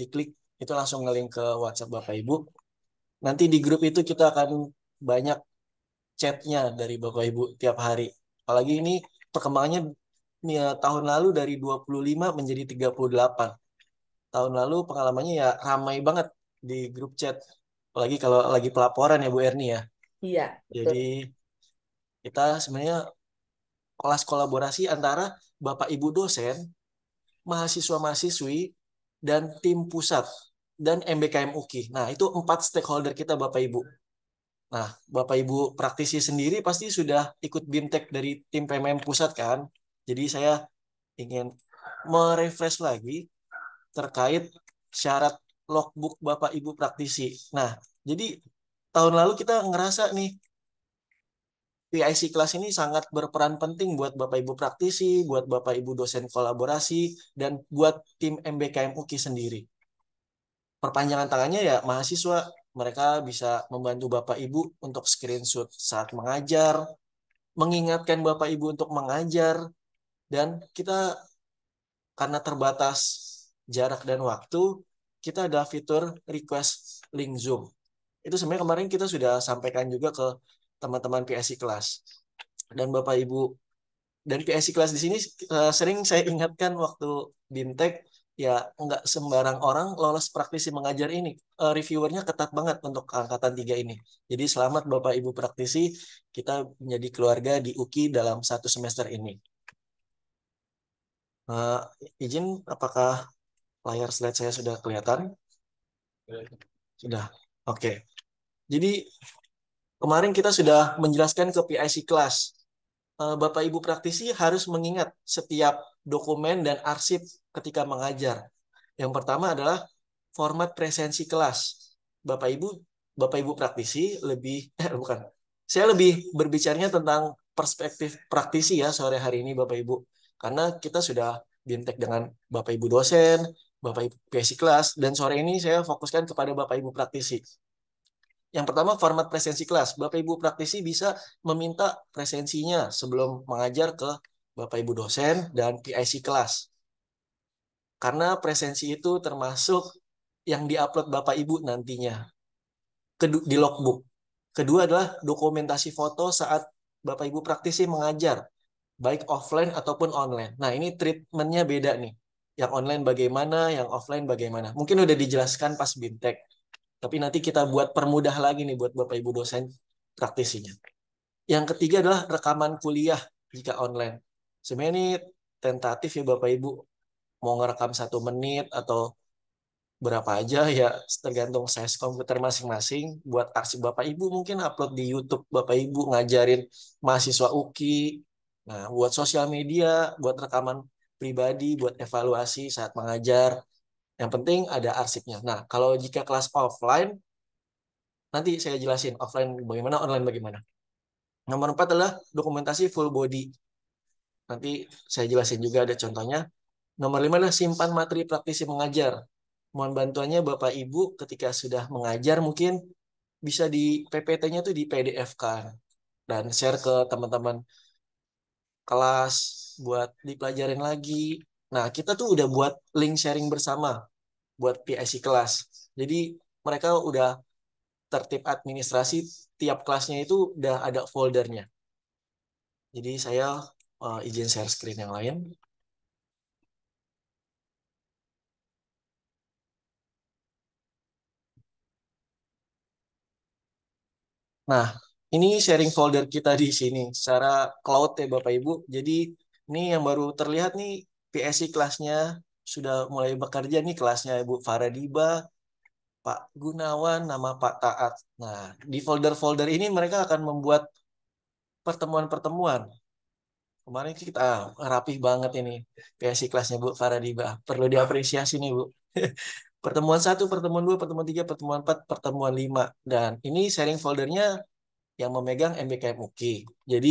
diklik itu langsung ngelink ke WhatsApp Bapak Ibu. Nanti di grup itu kita akan banyak chatnya dari Bapak Ibu tiap hari. Apalagi ini perkembangannya ya, tahun lalu dari 25 menjadi 38. Tahun lalu pengalamannya ya ramai banget di grup chat. Apalagi kalau lagi pelaporan ya Bu Erni ya. Iya. Jadi betul. kita sebenarnya kelas kolaborasi antara Bapak Ibu dosen, mahasiswa-mahasiswi, dan tim pusat, dan MBKM UKI. Nah, itu empat stakeholder kita Bapak Ibu. Nah, Bapak Ibu praktisi sendiri pasti sudah ikut BIMTEK dari tim PMM pusat kan? Jadi saya ingin merefresh lagi terkait syarat logbook Bapak Ibu praktisi. Nah, jadi tahun lalu kita ngerasa nih PIC kelas ini sangat berperan penting buat Bapak Ibu praktisi, buat Bapak Ibu dosen kolaborasi, dan buat tim MBKM UKI sendiri. Perpanjangan tangannya ya mahasiswa mereka bisa membantu Bapak Ibu untuk screenshot saat mengajar, mengingatkan Bapak Ibu untuk mengajar, dan kita karena terbatas jarak dan waktu, kita ada fitur request link Zoom. Itu sebenarnya kemarin kita sudah sampaikan juga ke teman-teman PSI kelas. Dan Bapak Ibu dan PSI kelas di sini eh, sering saya ingatkan waktu bintek ya nggak sembarang orang lolos praktisi mengajar ini. Uh, reviewernya ketat banget untuk angkatan tiga ini. Jadi selamat Bapak Ibu praktisi, kita menjadi keluarga di UKI dalam satu semester ini. Uh, izin, apakah layar slide saya sudah kelihatan? Sudah, oke. Okay. Jadi kemarin kita sudah menjelaskan ke PIC kelas. Eh, Bapak Ibu praktisi harus mengingat setiap dokumen dan arsip ketika mengajar. Yang pertama adalah format presensi kelas. Bapak Ibu, Bapak Ibu praktisi lebih eh bukan. Saya lebih berbicaranya tentang perspektif praktisi ya sore hari ini Bapak Ibu. Karena kita sudah bintek dengan Bapak Ibu dosen, Bapak Ibu PSI kelas dan sore ini saya fokuskan kepada Bapak Ibu praktisi. Yang pertama format presensi kelas. Bapak Ibu praktisi bisa meminta presensinya sebelum mengajar ke Bapak Ibu dosen, dan PIC kelas. Karena presensi itu termasuk yang diupload Bapak Ibu nantinya di logbook. Kedua adalah dokumentasi foto saat Bapak Ibu praktisi mengajar, baik offline ataupun online. Nah ini treatmentnya beda nih. Yang online bagaimana, yang offline bagaimana. Mungkin udah dijelaskan pas bintek. Tapi nanti kita buat permudah lagi nih buat Bapak Ibu dosen praktisinya. Yang ketiga adalah rekaman kuliah jika online sebenarnya ini tentatif ya Bapak Ibu mau ngerekam satu menit atau berapa aja ya tergantung size komputer masing-masing buat arsip Bapak Ibu mungkin upload di YouTube Bapak Ibu ngajarin mahasiswa UKI nah buat sosial media buat rekaman pribadi buat evaluasi saat mengajar yang penting ada arsipnya nah kalau jika kelas offline nanti saya jelasin offline bagaimana online bagaimana nomor empat adalah dokumentasi full body Nanti saya jelasin juga ada contohnya. Nomor lima adalah simpan materi praktisi mengajar. Mohon bantuannya Bapak Ibu ketika sudah mengajar mungkin bisa di PPT-nya tuh di PDF-kan dan share ke teman-teman kelas buat dipelajarin lagi. Nah, kita tuh udah buat link sharing bersama buat PIC kelas. Jadi mereka udah tertib administrasi tiap kelasnya itu udah ada foldernya. Jadi saya uh, izin share screen yang lain. Nah, ini sharing folder kita di sini secara cloud ya Bapak Ibu. Jadi ini yang baru terlihat nih PSI kelasnya sudah mulai bekerja nih kelasnya Ibu Faradiba, Pak Gunawan, nama Pak Taat. Nah, di folder-folder ini mereka akan membuat pertemuan-pertemuan Kemarin kita ah, rapih banget ini PSI kelasnya Bu Faradiba. Perlu diapresiasi nih Bu. pertemuan satu, pertemuan dua, pertemuan tiga, pertemuan empat, pertemuan lima. Dan ini sharing foldernya yang memegang MBKM UK. Jadi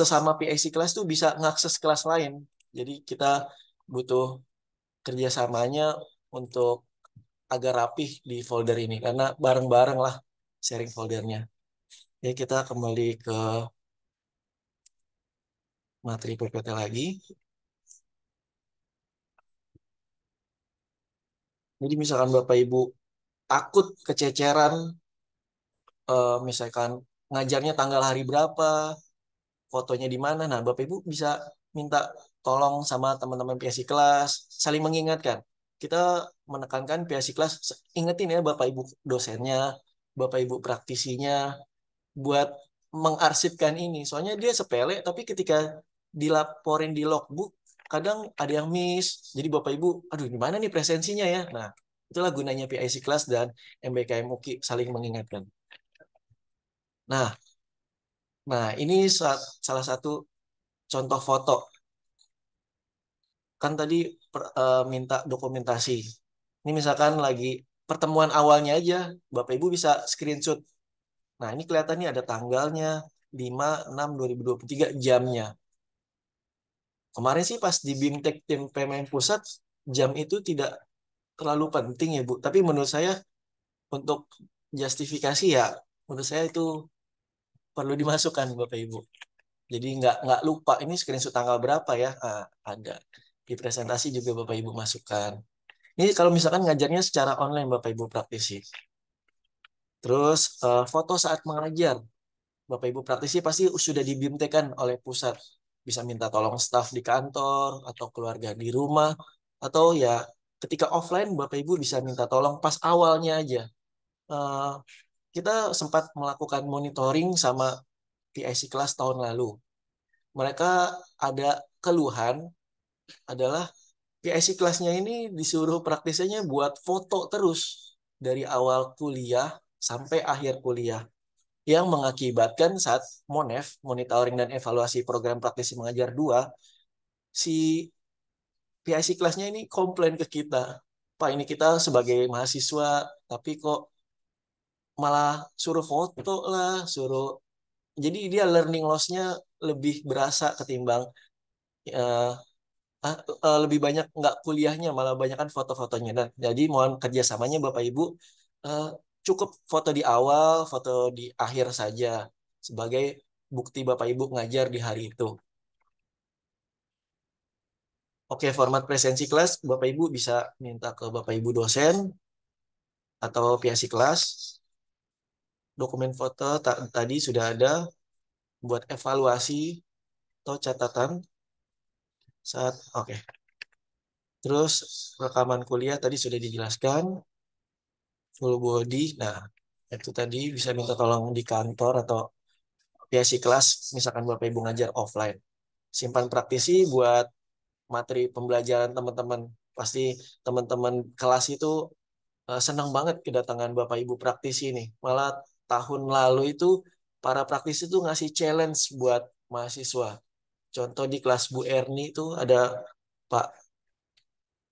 sesama PSI kelas tuh bisa mengakses kelas lain. Jadi kita butuh kerjasamanya untuk agar rapih di folder ini karena bareng-bareng lah sharing foldernya. Ya kita kembali ke materi PPT lagi. Jadi misalkan Bapak Ibu takut kececeran, eh, misalkan ngajarnya tanggal hari berapa, fotonya di mana. Nah, Bapak Ibu bisa minta tolong sama teman-teman PSI kelas, saling mengingatkan. Kita menekankan PSI kelas, ingetin ya Bapak Ibu dosennya, Bapak Ibu praktisinya, buat mengarsipkan ini. Soalnya dia sepele, tapi ketika dilaporin di logbook kadang ada yang miss. Jadi Bapak Ibu, aduh gimana nih presensinya ya? Nah, itulah gunanya PIC kelas dan MBKM UKI saling mengingatkan. Nah, nah ini salah satu contoh foto. Kan tadi per, e, minta dokumentasi. Ini misalkan lagi pertemuan awalnya aja, Bapak Ibu bisa screenshot. Nah, ini kelihatannya ada tanggalnya 5 6 2023 jamnya. Kemarin sih pas di Bimtek tim PMM Pusat, jam itu tidak terlalu penting ya Bu. Tapi menurut saya untuk justifikasi ya, menurut saya itu perlu dimasukkan Bapak Ibu. Jadi nggak nggak lupa ini screenshot tanggal berapa ya? nah, ada di presentasi juga Bapak Ibu masukkan. Ini kalau misalkan ngajarnya secara online Bapak Ibu praktisi. Terus eh, foto saat mengajar. Bapak Ibu praktisi pasti sudah dibimtekan oleh pusat bisa minta tolong staff di kantor atau keluarga di rumah atau ya ketika offline bapak ibu bisa minta tolong pas awalnya aja uh, kita sempat melakukan monitoring sama PIC kelas tahun lalu mereka ada keluhan adalah PIC kelasnya ini disuruh praktisnya buat foto terus dari awal kuliah sampai akhir kuliah yang mengakibatkan saat MONEF, Monitoring dan Evaluasi Program Praktisi Mengajar 2, si PIC kelasnya ini komplain ke kita. Pak, ini kita sebagai mahasiswa, tapi kok malah suruh foto lah, suruh... Jadi dia learning loss-nya lebih berasa ketimbang uh, uh, uh, lebih banyak nggak kuliahnya malah banyakkan foto-fotonya dan jadi mohon kerjasamanya bapak ibu uh, cukup foto di awal, foto di akhir saja sebagai bukti Bapak Ibu ngajar di hari itu. Oke, format presensi kelas Bapak Ibu bisa minta ke Bapak Ibu dosen atau piasi kelas. Dokumen foto tadi sudah ada buat evaluasi atau catatan saat oke. Okay. Terus rekaman kuliah tadi sudah dijelaskan full body nah itu tadi bisa minta tolong di kantor atau biasi ya kelas misalkan bapak ibu ngajar offline simpan praktisi buat materi pembelajaran teman-teman pasti teman-teman kelas itu eh, senang banget kedatangan bapak ibu praktisi ini. malah tahun lalu itu para praktisi itu ngasih challenge buat mahasiswa contoh di kelas Bu Erni itu ada Pak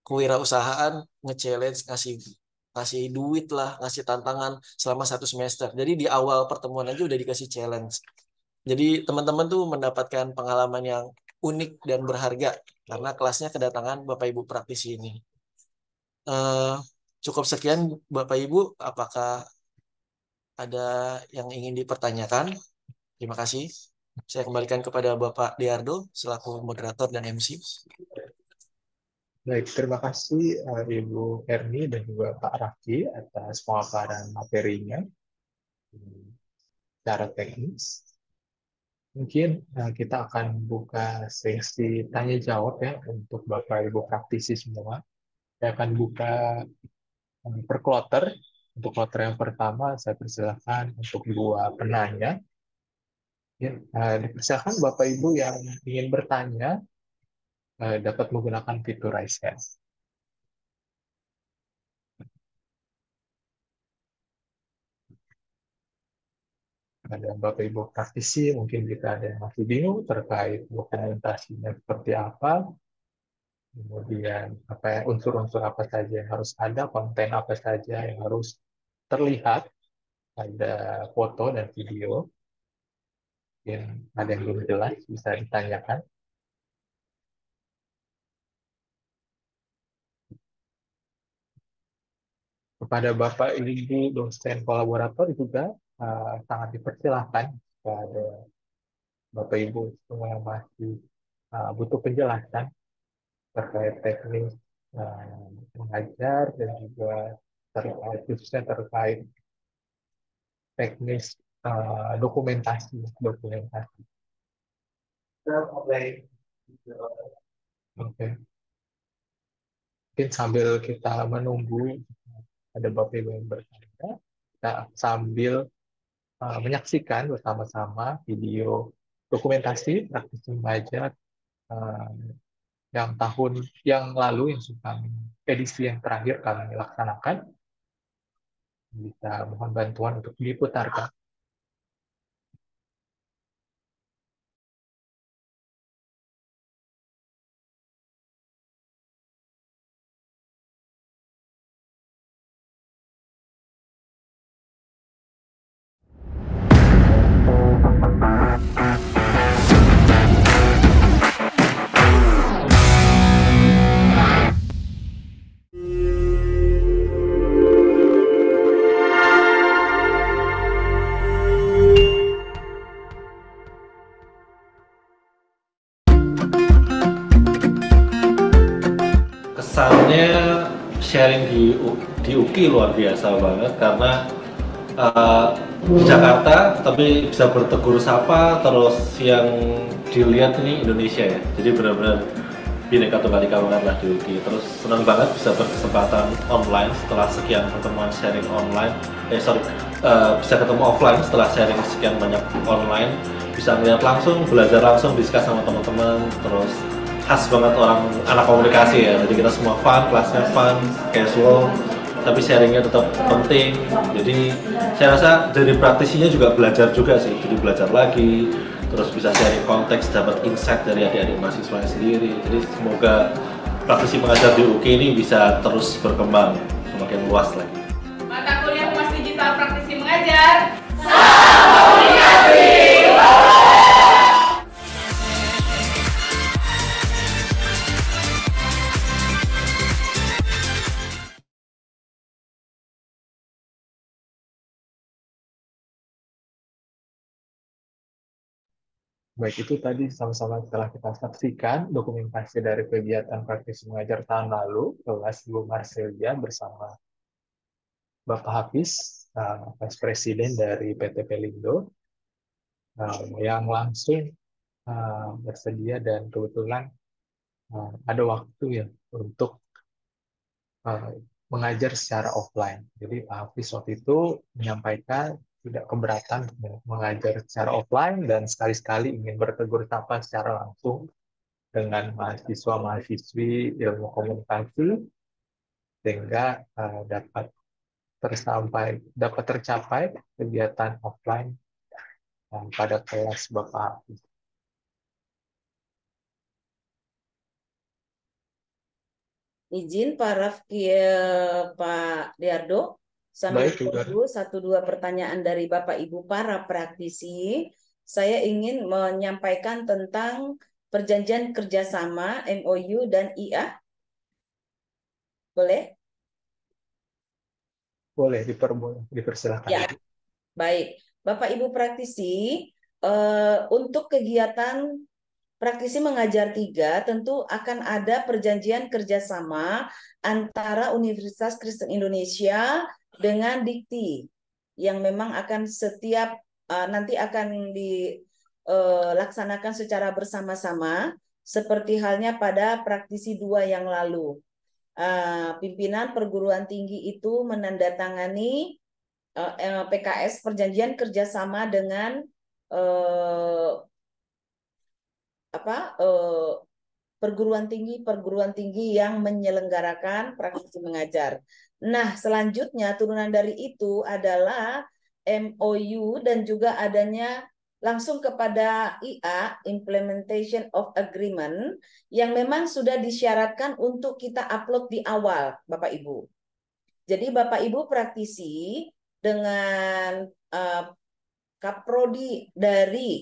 kewirausahaan nge-challenge ngasih ngasih duit lah, ngasih tantangan selama satu semester. Jadi di awal pertemuan aja udah dikasih challenge. Jadi teman-teman tuh mendapatkan pengalaman yang unik dan berharga karena kelasnya kedatangan Bapak Ibu praktisi ini. Uh, cukup sekian Bapak Ibu, apakah ada yang ingin dipertanyakan? Terima kasih. Saya kembalikan kepada Bapak Diardo selaku moderator dan MC. Baik, terima kasih uh, Ibu Erni dan juga Pak Raffi atas pemaparan materinya secara teknis. Mungkin uh, kita akan buka sesi tanya jawab ya untuk Bapak Ibu praktisi semua. Saya akan buka um, per kloter. Untuk kloter yang pertama saya persilahkan untuk dua penanya. Ya, uh, dipersilahkan Bapak Ibu yang ingin bertanya Eh, dapat menggunakan fitur Rise Hand. Ada Bapak Ibu praktisi, mungkin kita ada yang masih bingung terkait dokumentasinya seperti apa, kemudian apa ya, unsur-unsur apa saja yang harus ada, konten apa saja yang harus terlihat, ada foto dan video. Mungkin ada yang belum jelas, bisa ditanyakan. kepada Bapak Ibu dosen kolaborator juga uh, sangat dipersilahkan kepada Bapak Ibu semua yang masih uh, butuh penjelasan terkait teknis uh, mengajar dan juga terkait khususnya terkait teknis uh, dokumentasi dokumentasi. Oke. Okay. Mungkin sambil kita menunggu ada Bapak Ibu yang bertanya, kita sambil uh, menyaksikan bersama-sama video dokumentasi praktis pembelajar uh, yang tahun yang lalu yang sudah edisi yang terakhir kami laksanakan. Bisa mohon bantuan untuk diputarkan. rezeki luar biasa banget karena uh, Jakarta tapi bisa bertegur sapa terus yang dilihat ini Indonesia ya jadi benar-benar bineka tunggal ika banget lah di UGI terus senang banget bisa berkesempatan online setelah sekian pertemuan sharing online eh sorry uh, bisa ketemu offline setelah sharing sekian banyak online bisa melihat langsung belajar langsung diskus sama teman-teman terus khas banget orang anak komunikasi ya jadi kita semua fun kelasnya fun casual tapi sharingnya tetap penting jadi saya rasa dari praktisinya juga belajar juga sih jadi belajar lagi terus bisa sharing konteks dapat insight dari adik-adik mahasiswa sendiri jadi semoga praktisi mengajar di UK ini bisa terus berkembang semakin luas lagi mata kuliah humas digital praktisi mengajar Baik itu tadi sama-sama telah kita saksikan dokumentasi dari kegiatan praktis mengajar tahun lalu kelas Bu Marcelia bersama Bapak Hafiz, uh, Presiden dari PT Pelindo uh, yang langsung uh, bersedia dan kebetulan uh, ada waktu ya untuk uh, mengajar secara offline. Jadi Pak Hafiz waktu itu menyampaikan tidak keberatan ya, mengajar secara offline dan sekali-sekali ingin bertegur sapa secara langsung dengan mahasiswa-mahasiswi ilmu komunikasi sehingga uh, dapat tersampai dapat tercapai kegiatan offline dan eh, pada kelas Bapak Izin Pak Rafki, Pak Diardo, Sambil Baik, tunggu satu dua pertanyaan dari Bapak Ibu para praktisi, saya ingin menyampaikan tentang perjanjian kerjasama MOU dan IA. Boleh? Boleh, diperboleh, dipersilakan. Ya. Baik, Bapak Ibu praktisi, eh, untuk kegiatan praktisi mengajar tiga tentu akan ada perjanjian kerjasama antara Universitas Kristen Indonesia dengan dikti yang memang akan setiap uh, nanti akan dilaksanakan eh, secara bersama-sama seperti halnya pada praktisi dua yang lalu. Uh, pimpinan perguruan tinggi itu menandatangani uh, PKS perjanjian kerjasama dengan uh, apa uh, perguruan tinggi perguruan tinggi yang menyelenggarakan praktisi mengajar. Nah, selanjutnya turunan dari itu adalah MOU dan juga adanya langsung kepada IA Implementation of Agreement yang memang sudah disyaratkan untuk kita upload di awal, Bapak Ibu. Jadi Bapak Ibu praktisi dengan uh, eh, kaprodi dari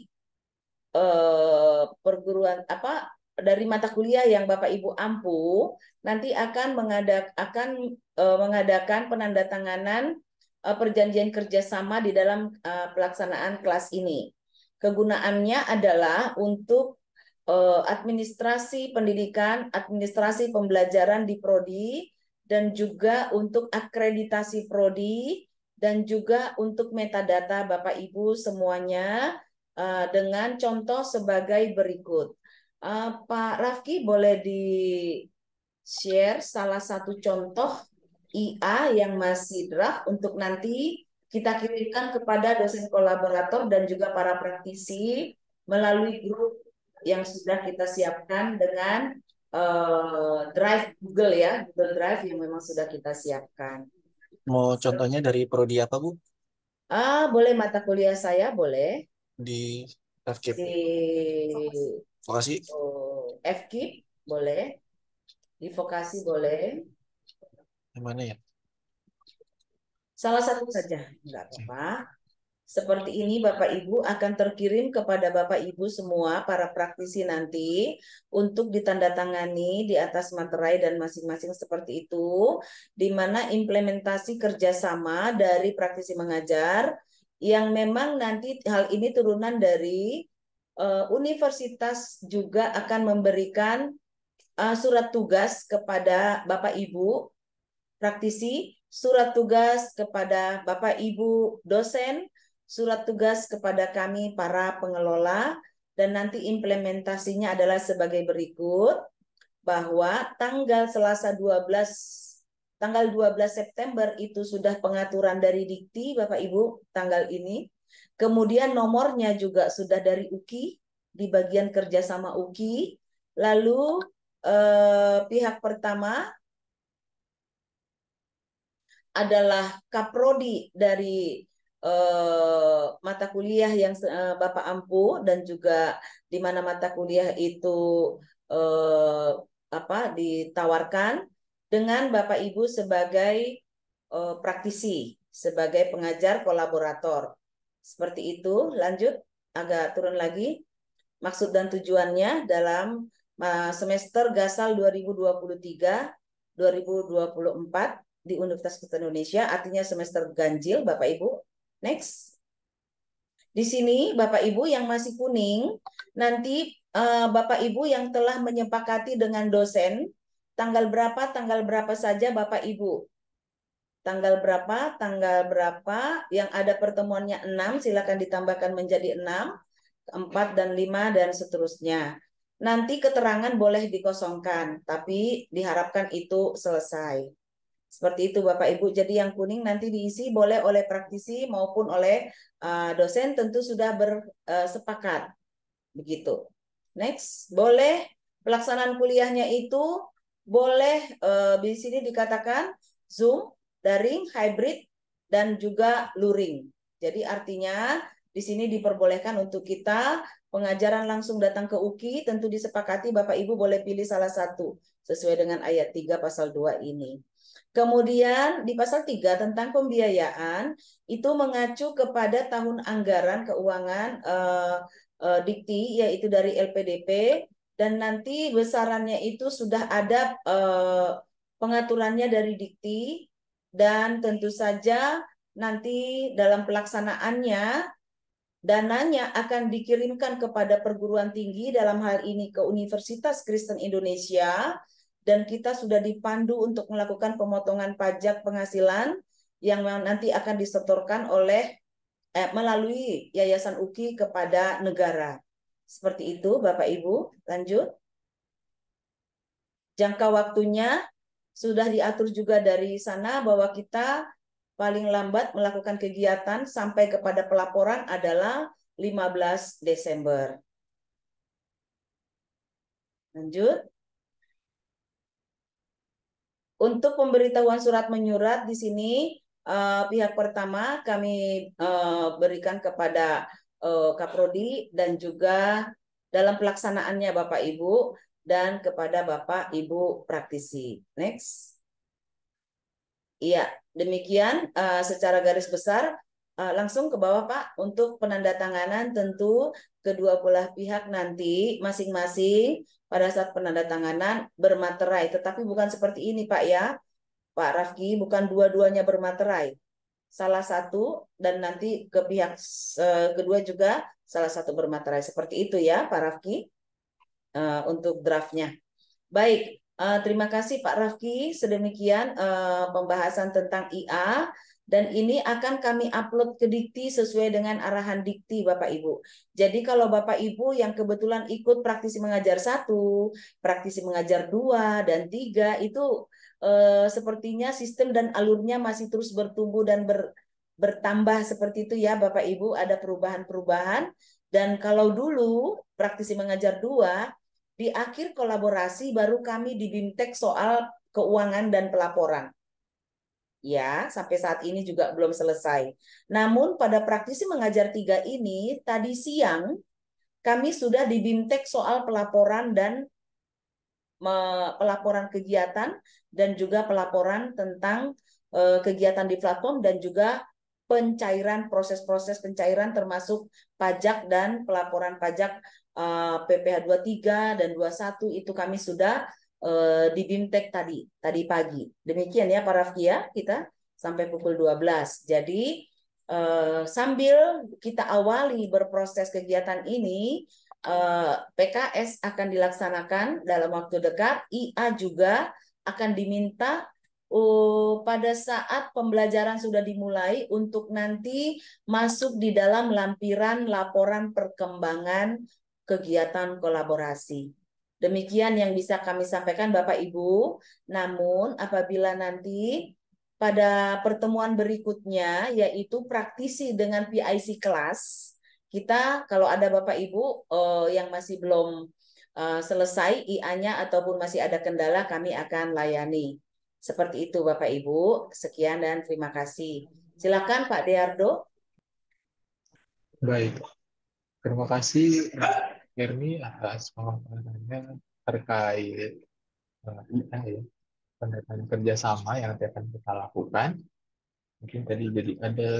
uh, perguruan apa dari mata kuliah yang Bapak Ibu ampu nanti akan mengadak akan uh, mengadakan penandatanganan uh, e, perjanjian kerjasama di dalam uh, pelaksanaan kelas ini. Kegunaannya adalah untuk uh, administrasi pendidikan, administrasi pembelajaran di prodi, dan juga untuk akreditasi prodi, dan juga untuk metadata Bapak Ibu semuanya uh, dengan contoh sebagai berikut. Uh, Pak Rafki boleh di share salah satu contoh IA yang masih draft untuk nanti kita kirimkan kepada dosen kolaborator dan juga para praktisi melalui grup yang sudah kita siapkan dengan eh, Drive Google ya, Google Drive yang memang sudah kita siapkan. Mau contohnya dari prodi apa, Bu? Ah, boleh mata kuliah saya, boleh. Di Rafki. Di vokasi oh, boleh di vokasi boleh yang mana ya salah satu saja nggak apa-apa seperti ini Bapak Ibu akan terkirim kepada Bapak Ibu semua para praktisi nanti untuk ditandatangani di atas materai dan masing-masing seperti itu di mana implementasi kerjasama dari praktisi mengajar yang memang nanti hal ini turunan dari Eh, universitas juga akan memberikan eh, surat tugas kepada Bapak Ibu praktisi, surat tugas kepada Bapak Ibu dosen, surat tugas kepada kami para pengelola dan nanti implementasinya adalah sebagai berikut bahwa tanggal Selasa 12 tanggal 12 September itu sudah pengaturan dari Dikti Bapak Ibu tanggal ini Kemudian nomornya juga sudah dari UKI, di bagian kerjasama UKI. Lalu eh, pihak pertama adalah kaprodi dari eh, mata kuliah yang eh, Bapak Ampu dan juga di mana mata kuliah itu eh, apa ditawarkan dengan Bapak Ibu sebagai eh, praktisi, sebagai pengajar kolaborator. Seperti itu. Lanjut agak turun lagi. Maksud dan tujuannya dalam eh, semester Gasal 2023 2024 di Universitas Kristen Indonesia, artinya semester ganjil, Bapak Ibu. Next. Di sini Bapak Ibu yang masih kuning, nanti eh, Bapak Ibu yang telah menyepakati dengan dosen tanggal berapa, tanggal berapa saja Bapak Ibu tanggal berapa, tanggal berapa, yang ada pertemuannya 6, silakan ditambahkan menjadi 6, 4 dan 5 dan seterusnya. Nanti keterangan boleh dikosongkan, tapi diharapkan itu selesai. Seperti itu Bapak Ibu. Jadi yang kuning nanti diisi boleh oleh praktisi maupun oleh uh, dosen tentu sudah bersepakat. Eh, Begitu. Next, boleh pelaksanaan kuliahnya itu boleh uh, di sini dikatakan Zoom daring, hybrid, dan juga luring. Jadi artinya di sini diperbolehkan untuk kita pengajaran langsung datang ke UKI, tentu disepakati Bapak Ibu boleh pilih salah satu sesuai dengan ayat 3 pasal 2 ini. Kemudian di pasal 3 tentang pembiayaan itu mengacu kepada tahun anggaran keuangan eh, eh, dikti yaitu dari LPDP dan nanti besarannya itu sudah ada eh, pengaturannya dari dikti dan tentu saja nanti dalam pelaksanaannya dananya akan dikirimkan kepada perguruan tinggi dalam hal ini ke Universitas Kristen Indonesia dan kita sudah dipandu untuk melakukan pemotongan pajak penghasilan yang nanti akan disetorkan oleh eh, melalui Yayasan UKI kepada negara. Seperti itu Bapak Ibu, lanjut. Jangka waktunya sudah diatur juga dari sana bahwa kita paling lambat melakukan kegiatan sampai kepada pelaporan adalah 15 Desember. Lanjut. Untuk pemberitahuan surat menyurat di sini uh, pihak pertama kami uh, berikan kepada uh, eh, Kaprodi dan juga dalam pelaksanaannya Bapak Ibu dan kepada Bapak Ibu praktisi. Next. Iya, demikian uh, secara garis besar uh, langsung ke bawah Pak untuk penandatanganan tentu kedua belah pihak nanti masing-masing pada saat penandatanganan bermaterai tetapi bukan seperti ini Pak ya. Pak Rafki bukan dua-duanya bermaterai. Salah satu dan nanti ke pihak uh, kedua juga salah satu bermaterai seperti itu ya Pak Rafki uh, untuk draftnya. Baik, uh, terima kasih Pak Rafki. Sedemikian uh, pembahasan tentang IA dan ini akan kami upload ke Dikti sesuai dengan arahan Dikti Bapak Ibu. Jadi kalau Bapak Ibu yang kebetulan ikut praktisi mengajar satu, praktisi mengajar dua dan tiga itu uh, sepertinya sistem dan alurnya masih terus bertumbuh dan ber, bertambah seperti itu ya Bapak Ibu. Ada perubahan-perubahan dan kalau dulu praktisi mengajar dua di akhir kolaborasi baru kami di soal keuangan dan pelaporan. Ya, sampai saat ini juga belum selesai. Namun pada praktisi mengajar tiga ini, tadi siang kami sudah di soal pelaporan dan pelaporan kegiatan dan juga pelaporan tentang e, kegiatan di platform dan juga pencairan proses-proses pencairan termasuk pajak dan pelaporan pajak PPH eh, 23 dan 21 itu kami sudah eh, di BIMTEK tadi, tadi pagi. Demikian ya para ya kita sampai pukul 12. Jadi eh, sambil kita awali berproses kegiatan ini, PKS akan dilaksanakan dalam waktu dekat, IA juga akan diminta oh, pada saat pembelajaran sudah dimulai untuk nanti masuk di dalam lampiran laporan perkembangan kegiatan kolaborasi. Demikian yang bisa kami sampaikan Bapak Ibu. Namun apabila nanti pada pertemuan berikutnya yaitu praktisi dengan PIC kelas, kita kalau ada Bapak Ibu eh, yang masih belum eh, selesai IA-nya ataupun masih ada kendala kami akan layani. Seperti itu Bapak Ibu. Sekian dan terima kasih. Silakan Pak Deardo. Baik. Terima kasih. Hermi atas pemaparannya terkait uh, ya, pendekatan kerjasama yang nanti akan kita lakukan. Mungkin tadi jadi ada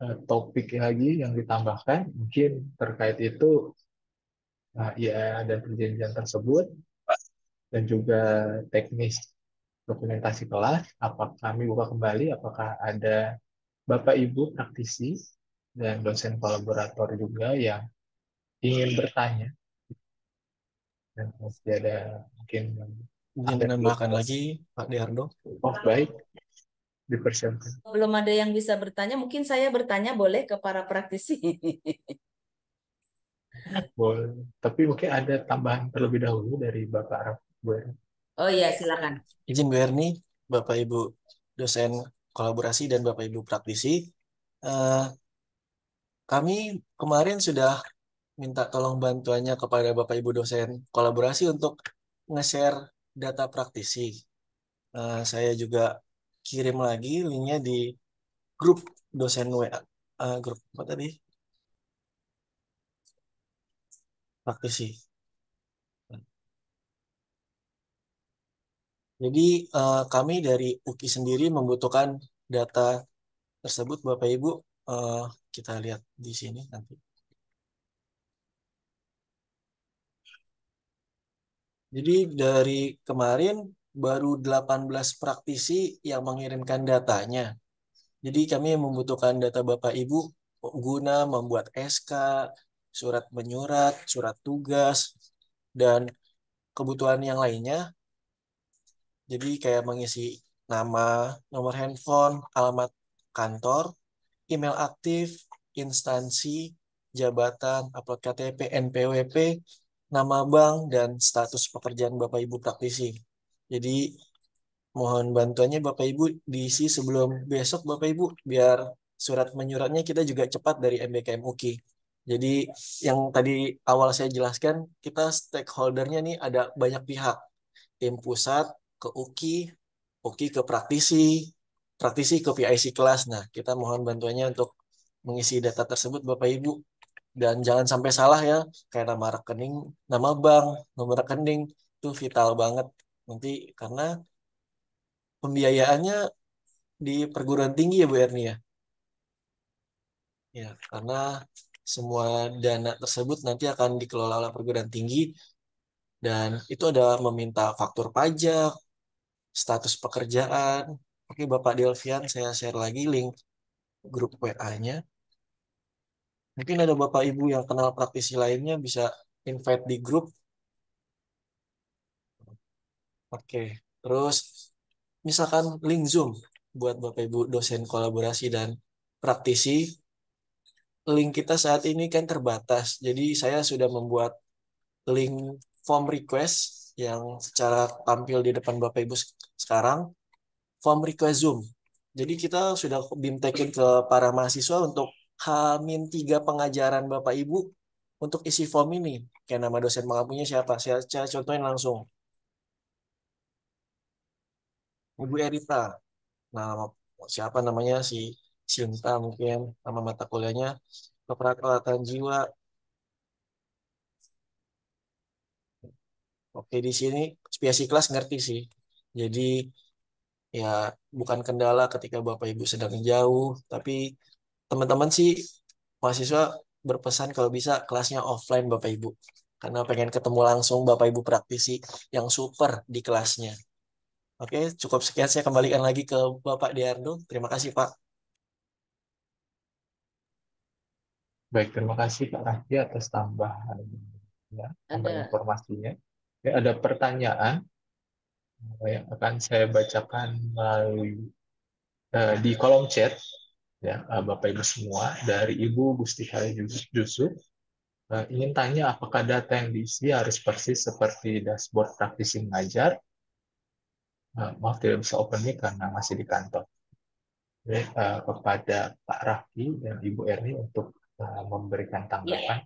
uh, topik lagi yang ditambahkan, mungkin terkait itu uh, ya ada perjanjian tersebut dan juga teknis dokumentasi kelas. Apakah kami buka kembali? Apakah ada Bapak Ibu praktisi dan dosen kolaborator juga yang ingin bertanya dan masih ada mungkin ingin menambahkan lagi Pak Diardo oh baik dipersiapkan belum ada yang bisa bertanya mungkin saya bertanya boleh ke para praktisi boleh tapi mungkin ada tambahan terlebih dahulu dari Bapak Arab Bu Erni oh iya silakan izin Bu Erni Bapak Ibu dosen kolaborasi dan Bapak Ibu praktisi uh, kami kemarin sudah minta tolong bantuannya kepada Bapak Ibu dosen kolaborasi untuk nge-share data praktisi. Uh, saya juga kirim lagi linknya di grup dosen WA. Uh, eh, grup apa tadi? Praktisi. Jadi uh, kami dari UKI sendiri membutuhkan data tersebut Bapak Ibu. Uh, kita lihat di sini nanti. Jadi dari kemarin baru 18 praktisi yang mengirimkan datanya. Jadi kami membutuhkan data Bapak Ibu guna membuat SK, surat menyurat, surat tugas, dan kebutuhan yang lainnya. Jadi kayak mengisi nama, nomor handphone, alamat kantor, email aktif, instansi, jabatan, upload KTP, NPWP, nama bank, dan status pekerjaan Bapak Ibu praktisi. Jadi mohon bantuannya Bapak Ibu diisi sebelum besok Bapak Ibu biar surat menyuratnya kita juga cepat dari MBKM UKI. Jadi yang tadi awal saya jelaskan, kita stakeholdernya nih ada banyak pihak. Tim pusat ke UKI, UKI ke praktisi, praktisi ke PIC kelas. Nah, kita mohon bantuannya untuk mengisi data tersebut Bapak Ibu dan jangan sampai salah ya kayak nama rekening nama bank nomor rekening itu vital banget nanti karena pembiayaannya di perguruan tinggi ya Bu Erni ya ya karena semua dana tersebut nanti akan dikelola oleh perguruan tinggi dan itu ada meminta faktur pajak status pekerjaan oke Bapak Delvian saya share lagi link grup WA-nya Mungkin ada Bapak Ibu yang kenal praktisi lainnya bisa invite di grup. Oke, terus misalkan link Zoom buat Bapak Ibu dosen kolaborasi dan praktisi. Link kita saat ini kan terbatas, jadi saya sudah membuat link form request yang secara tampil di depan Bapak Ibu sekarang, form request Zoom. Jadi kita sudah bimtekin ke para mahasiswa untuk Hamin tiga pengajaran Bapak Ibu untuk isi form ini. Kayak nama dosen mengapunya siapa? Saya, contohin langsung. Ibu Erita. Nah, siapa namanya si Sinta mungkin nama mata kuliahnya keperawatan jiwa. Oke, di sini spesifikasi kelas ngerti sih. Jadi ya bukan kendala ketika Bapak Ibu sedang jauh, tapi teman-teman sih mahasiswa berpesan kalau bisa kelasnya offline Bapak Ibu. Karena pengen ketemu langsung Bapak Ibu praktisi yang super di kelasnya. Oke, cukup sekian saya kembalikan lagi ke Bapak Diardo. Terima kasih Pak. Baik, terima kasih Pak Rahdi atas tambahan ya, tambah informasinya. Ya, ada pertanyaan eh, yang akan saya bacakan melalui uh, di kolom chat ya eh, Bapak Ibu semua dari Ibu Gusti Hari Yusuf eh, ingin tanya apakah data yang diisi harus persis seperti dashboard praktisi mengajar eh, maaf tidak bisa open ini karena masih di kantor Jadi, kepada Pak Raffi dan Ibu Erni untuk memberikan tanggapan.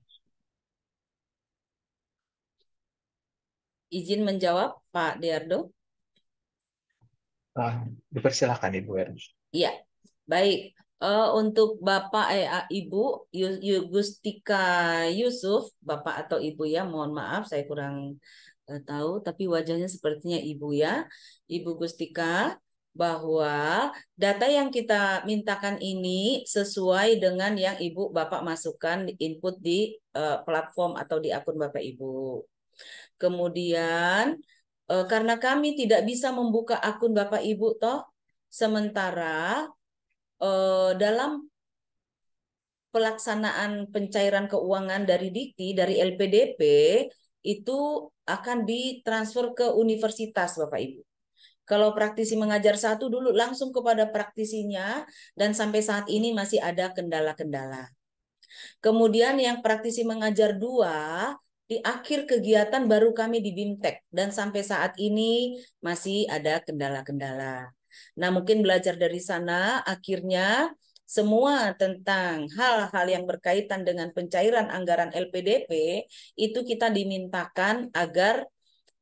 Izin menjawab Pak Diardo. dipersilahkan Ibu Erni. Iya, baik. Uh, untuk Bapak eh, Ibu Gustika Yusuf, Bapak atau Ibu ya, mohon maaf saya kurang uh, tahu, tapi wajahnya sepertinya Ibu ya, Ibu Gustika, bahwa data yang kita mintakan ini sesuai dengan yang Ibu Bapak masukkan input di uh, platform atau di akun Bapak Ibu. Kemudian uh, karena kami tidak bisa membuka akun Bapak Ibu toh, sementara eh, dalam pelaksanaan pencairan keuangan dari Dikti dari LPDP itu akan ditransfer ke universitas Bapak Ibu. Kalau praktisi mengajar satu dulu langsung kepada praktisinya dan sampai saat ini masih ada kendala-kendala. Kemudian yang praktisi mengajar dua di akhir kegiatan baru kami di BIMTEK dan sampai saat ini masih ada kendala-kendala. Nah, mungkin belajar dari sana akhirnya semua tentang hal-hal yang berkaitan dengan pencairan anggaran LPDP itu kita dimintakan agar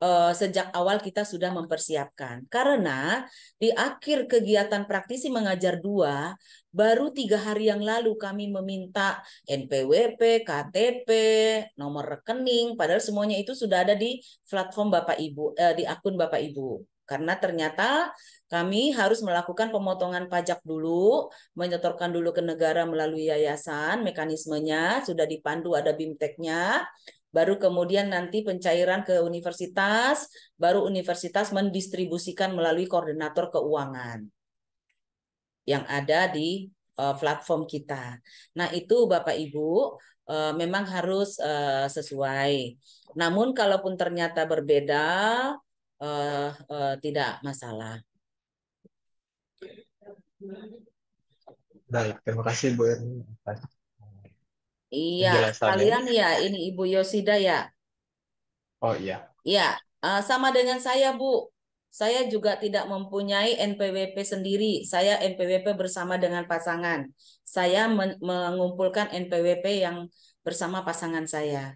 eh, sejak awal kita sudah mempersiapkan. Karena di akhir kegiatan praktisi mengajar dua, baru tiga hari yang lalu kami meminta NPWP, KTP, nomor rekening, padahal semuanya itu sudah ada di platform Bapak Ibu, eh, di akun Bapak Ibu. Karena ternyata kami harus melakukan pemotongan pajak dulu, menyetorkan dulu ke negara melalui yayasan, mekanismenya sudah dipandu ada bimteknya. baru kemudian nanti pencairan ke universitas, baru universitas mendistribusikan melalui koordinator keuangan yang ada di e, platform kita. Nah, itu Bapak Ibu e, memang harus e, sesuai. Namun kalaupun ternyata berbeda tidak masalah. Baik, terima kasih Bu Erni. Iya, kalian ya ini Ibu Yosida ya. Oh iya. Iya, eh, sama dengan saya Bu. Saya juga tidak mempunyai NPWP sendiri. Saya NPWP bersama dengan pasangan. Saya mengumpulkan NPWP yang bersama pasangan saya.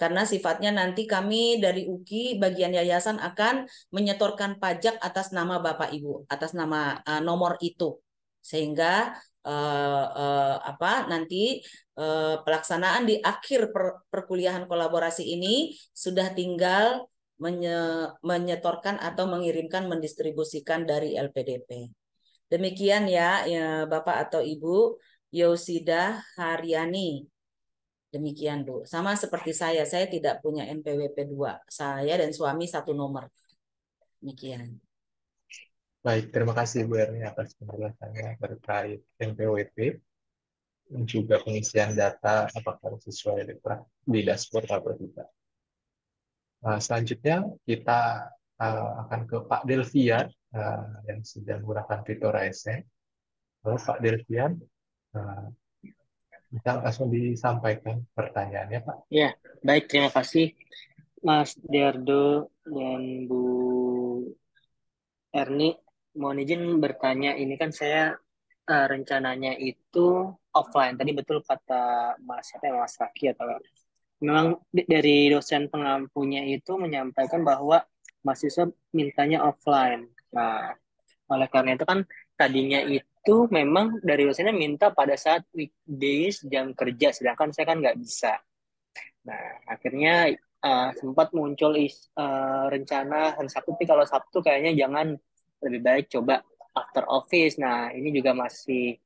Karena sifatnya nanti kami dari UKI bagian yayasan akan menyetorkan pajak atas nama Bapak Ibu, atas nama uh, nomor itu sehingga uh, uh, apa nanti uh, pelaksanaan di akhir per, perkuliahan kolaborasi ini sudah tinggal menye, menyetorkan atau mengirimkan mendistribusikan dari LPDP. Demikian ya, ya Bapak atau Ibu Yosida Haryani. Demikian Bu. Sama seperti saya, saya tidak punya NPWP 2. Saya dan suami satu nomor. Demikian. Baik, terima kasih Bu Erni atas penjelasannya terkait NPWP dan juga pengisian data apakah sesuai di dashboard atau tidak. Nah, selanjutnya kita uh, akan ke Pak Delvian uh, eh, yang sedang menggunakan fitur ASN. Halo Pak Delvian, uh, eh, bisa langsung disampaikan pertanyaannya Pak. Ya, baik terima kasih Mas Diardo dan Bu Erni mohon izin bertanya ini kan saya uh, rencananya itu offline tadi betul kata mas apa ya mas Raki atau memang dari dosen pengampunya itu menyampaikan bahwa mahasiswa mintanya offline nah oleh karena itu kan tadinya itu memang dari dosennya minta pada saat weekdays jam kerja sedangkan saya kan nggak bisa nah akhirnya uh, sempat muncul is, uh, rencana hari Sabtu tapi kalau Sabtu kayaknya jangan lebih baik coba after office. Nah, ini juga masih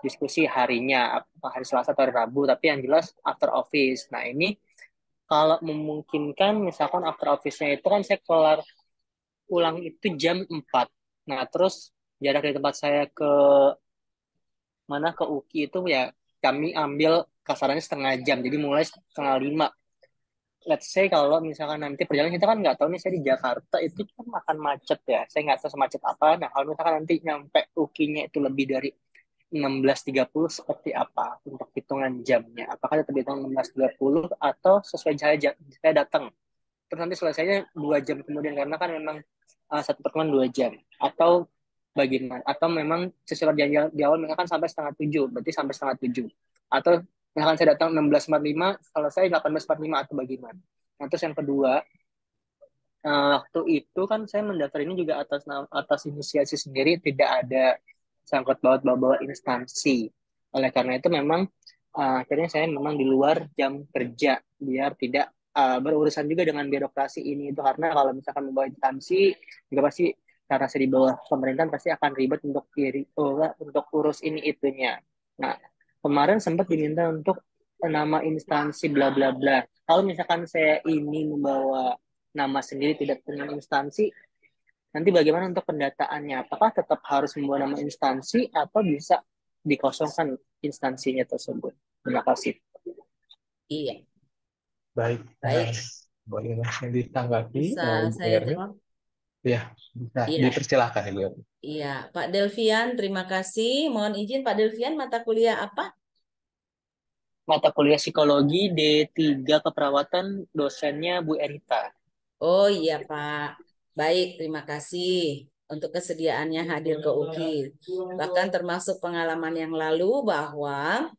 diskusi harinya, hari Selasa atau hari Rabu, tapi yang jelas after office. Nah, ini kalau memungkinkan, misalkan after office-nya itu kan saya kelar ulang itu jam 4. Nah, terus jarak dari tempat saya ke mana ke UKI itu ya kami ambil kasarannya setengah jam. Jadi mulai setengah lima let's say kalau misalkan nanti perjalanan kita kan nggak tahu nih saya di Jakarta itu kan makan macet ya saya nggak tahu semacet apa nah kalau misalkan nanti nyampe ukinya itu lebih dari 16.30 seperti apa untuk hitungan jamnya apakah tetap hitung 16.30 atau sesuai saya, saya datang terus nanti selesainya dua jam kemudian karena kan memang uh, satu pertemuan dua jam atau bagaimana atau memang sesuai perjanjian di awal mereka kan sampai setengah tujuh berarti sampai setengah tujuh atau misalkan saya datang 16.45 selesai 18.45 atau bagaimana nah terus yang kedua uh, waktu itu kan saya mendaftar ini juga atas atas inisiasi sendiri tidak ada sangkut baut bawa bawa instansi oleh karena itu memang uh, akhirnya saya memang di luar jam kerja biar tidak uh, berurusan juga dengan birokrasi ini itu karena kalau misalkan membawa instansi juga pasti karena saya di bawah pemerintahan pasti akan ribet untuk diri oh, untuk urus ini itunya nah kemarin sempat diminta untuk nama instansi bla bla bla. Kalau misalkan saya ini membawa nama sendiri tidak dengan instansi, nanti bagaimana untuk pendataannya? Apakah tetap harus membawa nama instansi atau bisa dikosongkan instansinya tersebut? Terima kasih. Iya. Baik. Baik. Boleh ditanggapi. Bisa saya jawab. Iya, bisa ya. dipersilahkan Ibu. Iya, Pak Delvian, terima kasih. Mohon izin Pak Delvian, mata kuliah apa? Mata kuliah psikologi D3 keperawatan, dosennya Bu Erita. Oh iya Pak, baik terima kasih untuk kesediaannya hadir ke UKI. Bahkan termasuk pengalaman yang lalu bahwa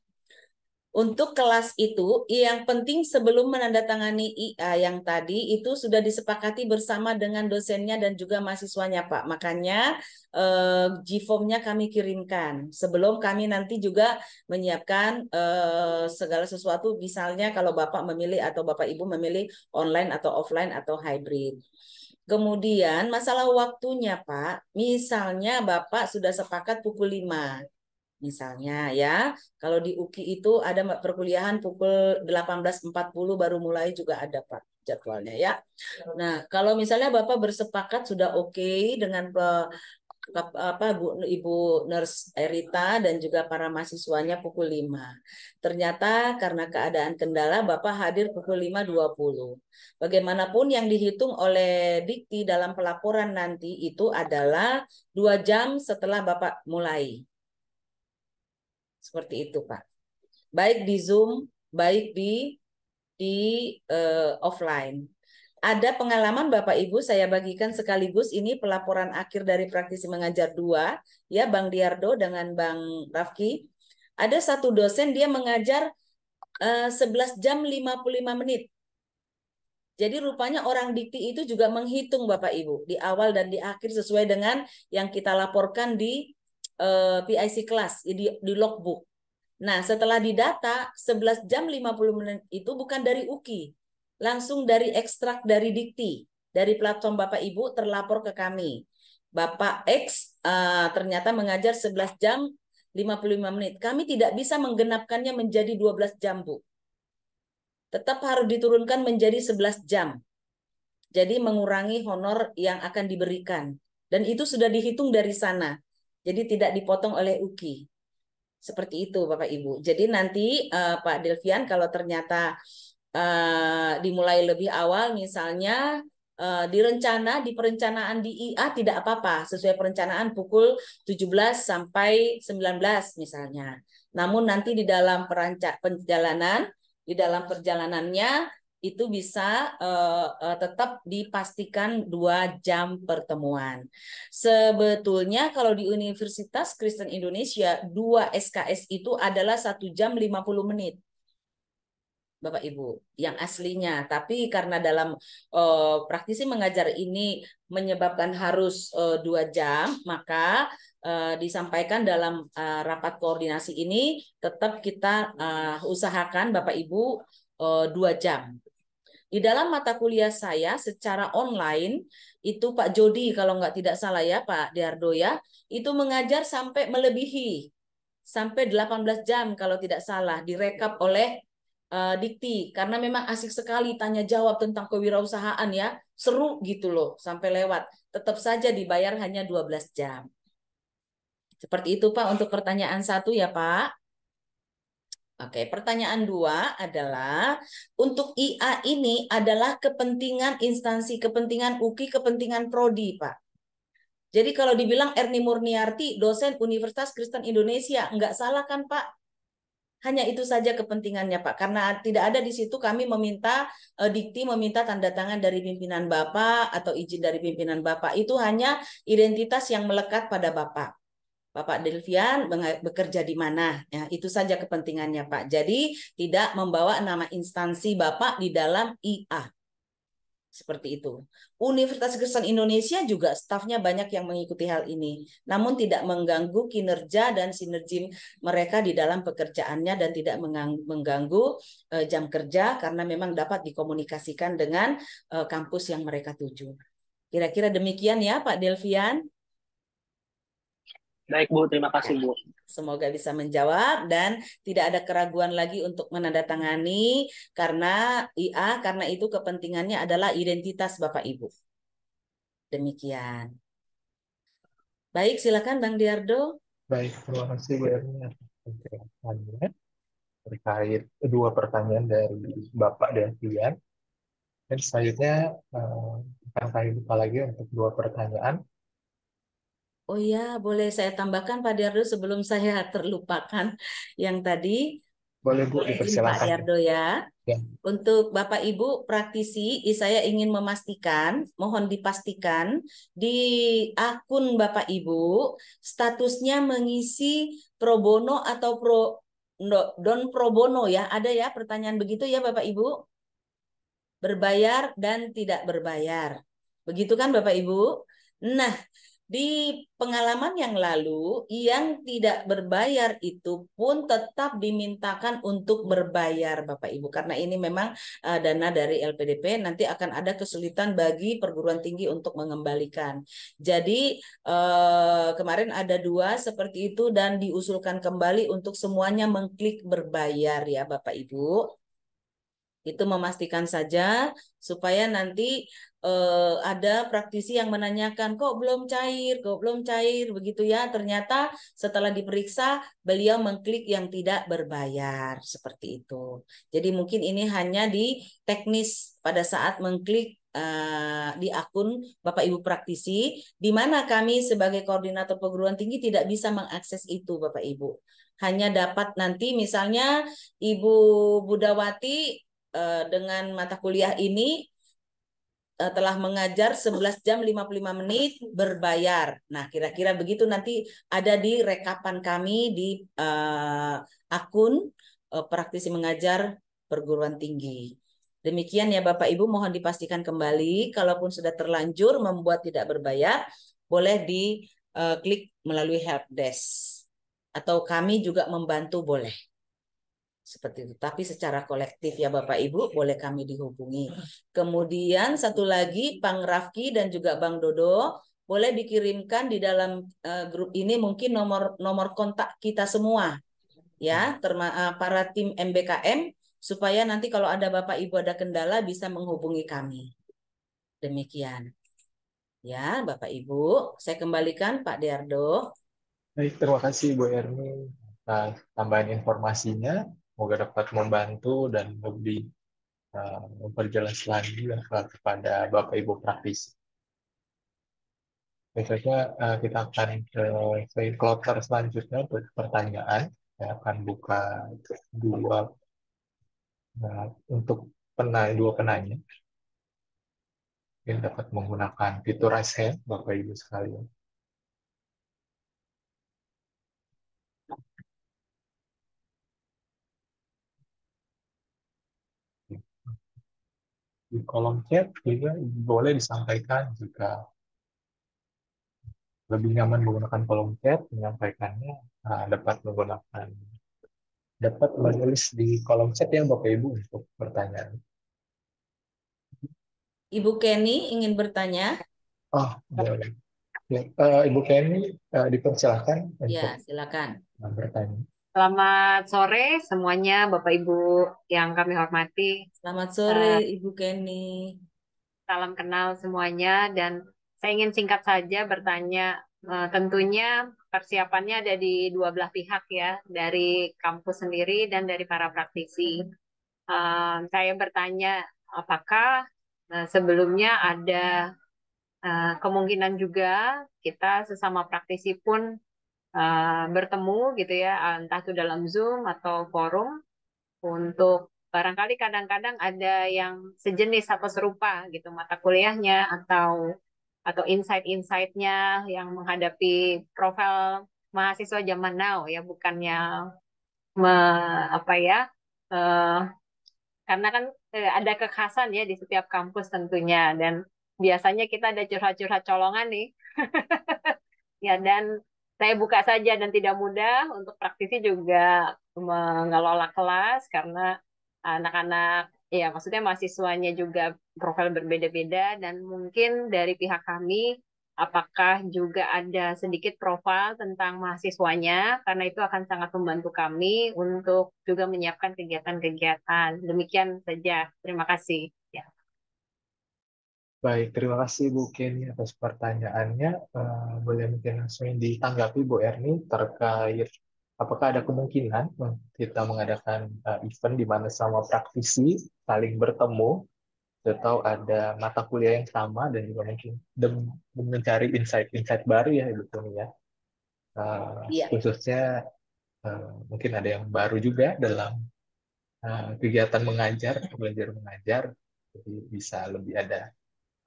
untuk kelas itu, yang penting sebelum menandatangani IA yang tadi itu sudah disepakati bersama dengan dosennya dan juga mahasiswanya, Pak. Makanya eh, G-Formnya kami kirimkan sebelum kami nanti juga menyiapkan eh, segala sesuatu, misalnya kalau Bapak memilih atau Bapak Ibu memilih online atau offline atau hybrid. Kemudian masalah waktunya Pak, misalnya Bapak sudah sepakat pukul 5 misalnya ya. Kalau di UKI itu ada perkuliahan pukul 18.40 baru mulai juga ada Pak jadwalnya ya. Nah, kalau misalnya Bapak bersepakat sudah oke okay dengan eh, pe, apa Bu Ibu Nurse Erita dan juga para mahasiswanya pukul 5. Ternyata karena keadaan kendala Bapak hadir pukul 5.20. Bagaimanapun yang dihitung oleh Dikti dalam pelaporan nanti itu adalah dua jam setelah Bapak mulai. Seperti itu, Pak. Baik di Zoom, baik di di uh, offline. Ada pengalaman Bapak Ibu saya bagikan sekaligus ini pelaporan akhir dari praktisi mengajar dua ya Bang Diardo dengan Bang Rafki. Ada satu dosen dia mengajar uh, eh, 11 jam 55 menit. Jadi rupanya orang dikti itu juga menghitung Bapak Ibu di awal dan di akhir sesuai dengan yang kita laporkan di Eh, PIC kelas di, di logbook. Nah, setelah didata 11 jam 50 menit itu bukan dari UKI, langsung dari ekstrak dari Dikti, dari platform Bapak Ibu terlapor ke kami. Bapak X uh, ternyata mengajar 11 jam 55 menit. Kami tidak bisa menggenapkannya menjadi 12 jam, Bu. Tetap harus diturunkan menjadi 11 jam. Jadi mengurangi honor yang akan diberikan. Dan itu sudah dihitung dari sana. Jadi tidak dipotong oleh UKI. Seperti itu Bapak Ibu. Jadi nanti uh, Pak Delvian kalau ternyata uh, dimulai lebih awal misalnya uh, di rencana di perencanaan di IA tidak apa-apa sesuai perencanaan pukul 17 sampai 19 misalnya. Namun nanti di dalam perancak perjalanan di dalam perjalanannya itu bisa uh, uh, tetap dipastikan dua jam pertemuan. Sebetulnya kalau di Universitas Kristen Indonesia, dua SKS itu adalah satu jam 50 menit. Bapak Ibu yang aslinya, tapi karena dalam uh, praktisi mengajar ini menyebabkan harus uh, dua jam, maka disampaikan dalam rapat koordinasi ini tetap kita usahakan Bapak Ibu dua jam di dalam mata kuliah saya secara online, itu Pak Jody kalau nggak tidak salah ya Pak Diardo ya, itu mengajar sampai melebihi, sampai 18 jam kalau tidak salah, direkap oleh uh, Dikti. Karena memang asik sekali tanya jawab tentang kewirausahaan ya, seru gitu loh sampai lewat. Tetap saja dibayar hanya 12 jam. Seperti itu Pak untuk pertanyaan satu ya Pak. Oke, pertanyaan dua adalah untuk IA ini adalah kepentingan instansi, kepentingan UKI, kepentingan prodi, Pak. Jadi kalau dibilang Erni Murniarti, dosen Universitas Kristen Indonesia, nggak salah kan, Pak? Hanya itu saja kepentingannya, Pak. Karena tidak ada di situ kami meminta eh, dikti, meminta tanda tangan dari pimpinan Bapak atau izin dari pimpinan Bapak. Itu hanya identitas yang melekat pada Bapak. Bapak Delvian bekerja di mana. Ya, itu saja kepentingannya Pak. Jadi tidak membawa nama instansi Bapak di dalam IA. Seperti itu. Universitas Kristen Indonesia juga stafnya banyak yang mengikuti hal ini. Namun tidak mengganggu kinerja dan sinergi mereka di dalam pekerjaannya dan tidak mengganggu eh, jam kerja karena memang dapat dikomunikasikan dengan eh, kampus yang mereka tuju. Kira-kira demikian ya Pak Delvian. Baik Bu, terima kasih Bu. Semoga bisa menjawab dan tidak ada keraguan lagi untuk menandatangani karena IA karena itu kepentingannya adalah identitas Bapak Ibu. Demikian. Baik, silakan Bang Diardo. Baik, terima kasih Bu Erna. terkait dua pertanyaan dari Bapak dan Tian. Dan selanjutnya eh, akan saya buka lagi untuk dua pertanyaan Oh ya, boleh saya tambahkan Pak Diardo sebelum saya terlupakan yang tadi. Boleh Bu, dipersilakan. Pak Diardo ya. ya. Untuk Bapak Ibu praktisi, saya ingin memastikan, mohon dipastikan di akun Bapak Ibu statusnya mengisi pro bono atau pro don pro bono ya. Ada ya pertanyaan begitu ya Bapak Ibu? Berbayar dan tidak berbayar. Begitu kan Bapak Ibu? Nah, di pengalaman yang lalu yang tidak berbayar itu pun tetap dimintakan untuk berbayar Bapak Ibu karena ini memang uh, dana dari LPDP nanti akan ada kesulitan bagi perguruan tinggi untuk mengembalikan. Jadi uh, kemarin ada dua seperti itu dan diusulkan kembali untuk semuanya mengklik berbayar ya Bapak Ibu. Itu memastikan saja supaya nanti eh, ada praktisi yang menanyakan kok belum cair, kok belum cair begitu ya. Ternyata setelah diperiksa beliau mengklik yang tidak berbayar seperti itu. Jadi mungkin ini hanya di teknis pada saat mengklik eh, di akun Bapak Ibu praktisi di mana kami sebagai koordinator perguruan tinggi tidak bisa mengakses itu Bapak Ibu. Hanya dapat nanti misalnya Ibu Budawati Eh, dengan mata kuliah ini eh, telah mengajar 11 jam 55 menit berbayar. Nah, kira-kira begitu nanti ada di rekapan kami di uh, akun uh, praktisi mengajar perguruan tinggi. Demikian ya Bapak Ibu mohon dipastikan kembali kalaupun sudah terlanjur membuat tidak berbayar boleh di uh, klik melalui help desk atau kami juga membantu boleh seperti itu. Tapi secara kolektif ya Bapak iya, Ibu iya, iya. boleh kami dihubungi. Kemudian satu lagi Bang Rafki dan juga Bang Dodo boleh dikirimkan di dalam uh, grup ini mungkin nomor nomor kontak kita semua ya terma, uh, para tim MBKM supaya nanti kalau ada Bapak Ibu ada kendala bisa menghubungi kami. Demikian. Ya, Bapak Ibu, saya kembalikan Pak Diardo. Baik, terima kasih Bu Ermi. atas tambahan informasinya Semoga dapat membantu dan lebih uh, memperjelas lagi kepada Bapak Ibu praktisi. Berikutnya uh, eh, kita akan ke kloter selanjutnya untuk pertanyaan. Saya akan buka dua uh, untuk penanya, dua penanya yang dapat menggunakan fitur raise hand, Bapak Ibu sekalian. di kolom chat juga boleh disampaikan juga lebih nyaman menggunakan kolom chat menyampaikannya nah, dapat menggunakan dapat menulis di kolom chat ya Bapak Ibu untuk pertanyaan. Ibu Kenny ingin bertanya. Oh boleh. Ya, eh, Ibu Kenny uh, dipersilahkan. Ya silakan. Bertanya. Selamat sore semuanya Bapak Ibu yang kami hormati. Selamat sore uh, Ibu Kenny. Salam kenal semuanya dan saya ingin singkat saja bertanya uh, tentunya persiapannya ada di dua belah pihak ya dari kampus sendiri dan dari para praktisi. Uh, saya bertanya apakah uh, sebelumnya ada uh, kemungkinan juga kita sesama praktisi pun Eh, bertemu gitu ya, eh, entah itu dalam Zoom atau forum untuk barangkali kadang-kadang ada yang sejenis atau serupa gitu mata kuliahnya atau atau insight-insightnya yang menghadapi profil mahasiswa zaman now ya bukannya me, apa ya uh, karena kan ada kekhasan ya di setiap kampus tentunya dan biasanya kita ada curhat-curhat colongan nih ya dan saya buka saja dan tidak mudah untuk praktisi juga mengelola kelas karena anak-anak ya maksudnya mahasiswanya juga profil berbeda-beda dan mungkin dari pihak kami apakah juga ada sedikit profil tentang mahasiswanya karena itu akan sangat membantu kami untuk juga menyiapkan kegiatan-kegiatan. Demikian saja. Terima kasih. Baik, terima kasih Bu Kenny atas pertanyaannya. Eh, boleh mungkin langsung ditanggapi Bu Erni terkait apakah ada kemungkinan kita mengadakan eh, event di mana sama praktisi saling bertemu atau ada mata kuliah yang sama dan juga mungkin mencari insight-insight baru ya Ibu Kenny ya. Eh, iya. Khususnya mungkin ada yang baru juga dalam kegiatan mengajar, belajar mengajar, jadi bisa lebih ada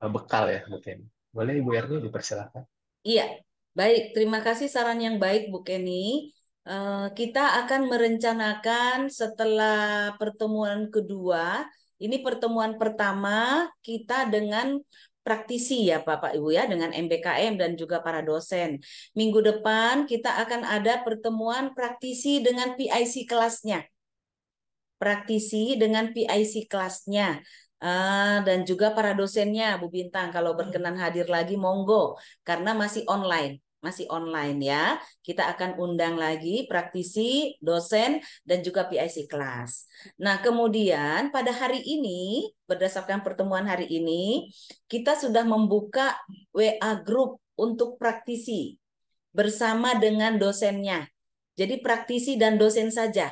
Eh, bekal ya mungkin. Boleh Ibu Erni dipersilakan. Iya, baik. Terima kasih saran yang baik Bu Kenny. Eh, kita akan merencanakan setelah pertemuan kedua. Ini pertemuan pertama kita dengan praktisi ya Bapak Ibu ya dengan MBKM dan juga para dosen. Minggu depan kita akan ada pertemuan praktisi dengan PIC kelasnya praktisi dengan PIC kelasnya. Ah, dan juga para dosennya Bu Bintang kalau hmm. berkenan hadir lagi monggo karena masih online masih online ya. Kita akan undang lagi praktisi, dosen, dan juga PIC kelas. Nah, kemudian pada hari ini, berdasarkan pertemuan hari ini, kita sudah membuka WA group untuk praktisi bersama dengan dosennya. Jadi praktisi dan dosen saja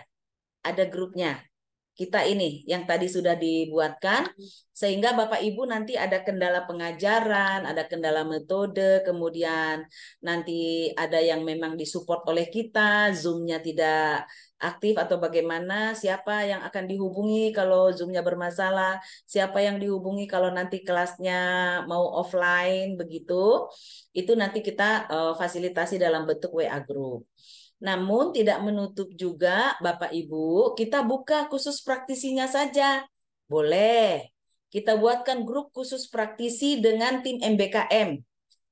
ada grupnya kita ini yang tadi sudah dibuatkan sehingga Bapak Ibu nanti ada kendala pengajaran, ada kendala metode, kemudian nanti ada yang memang disupport oleh kita, Zoom-nya tidak aktif atau bagaimana, siapa yang akan dihubungi kalau Zoom-nya bermasalah, siapa yang dihubungi kalau nanti kelasnya mau offline begitu. Itu nanti kita eh, fasilitasi dalam bentuk WA group. Namun tidak menutup juga Bapak Ibu, kita buka khusus praktisinya saja. Boleh. Kita buatkan grup khusus praktisi dengan tim MBKM.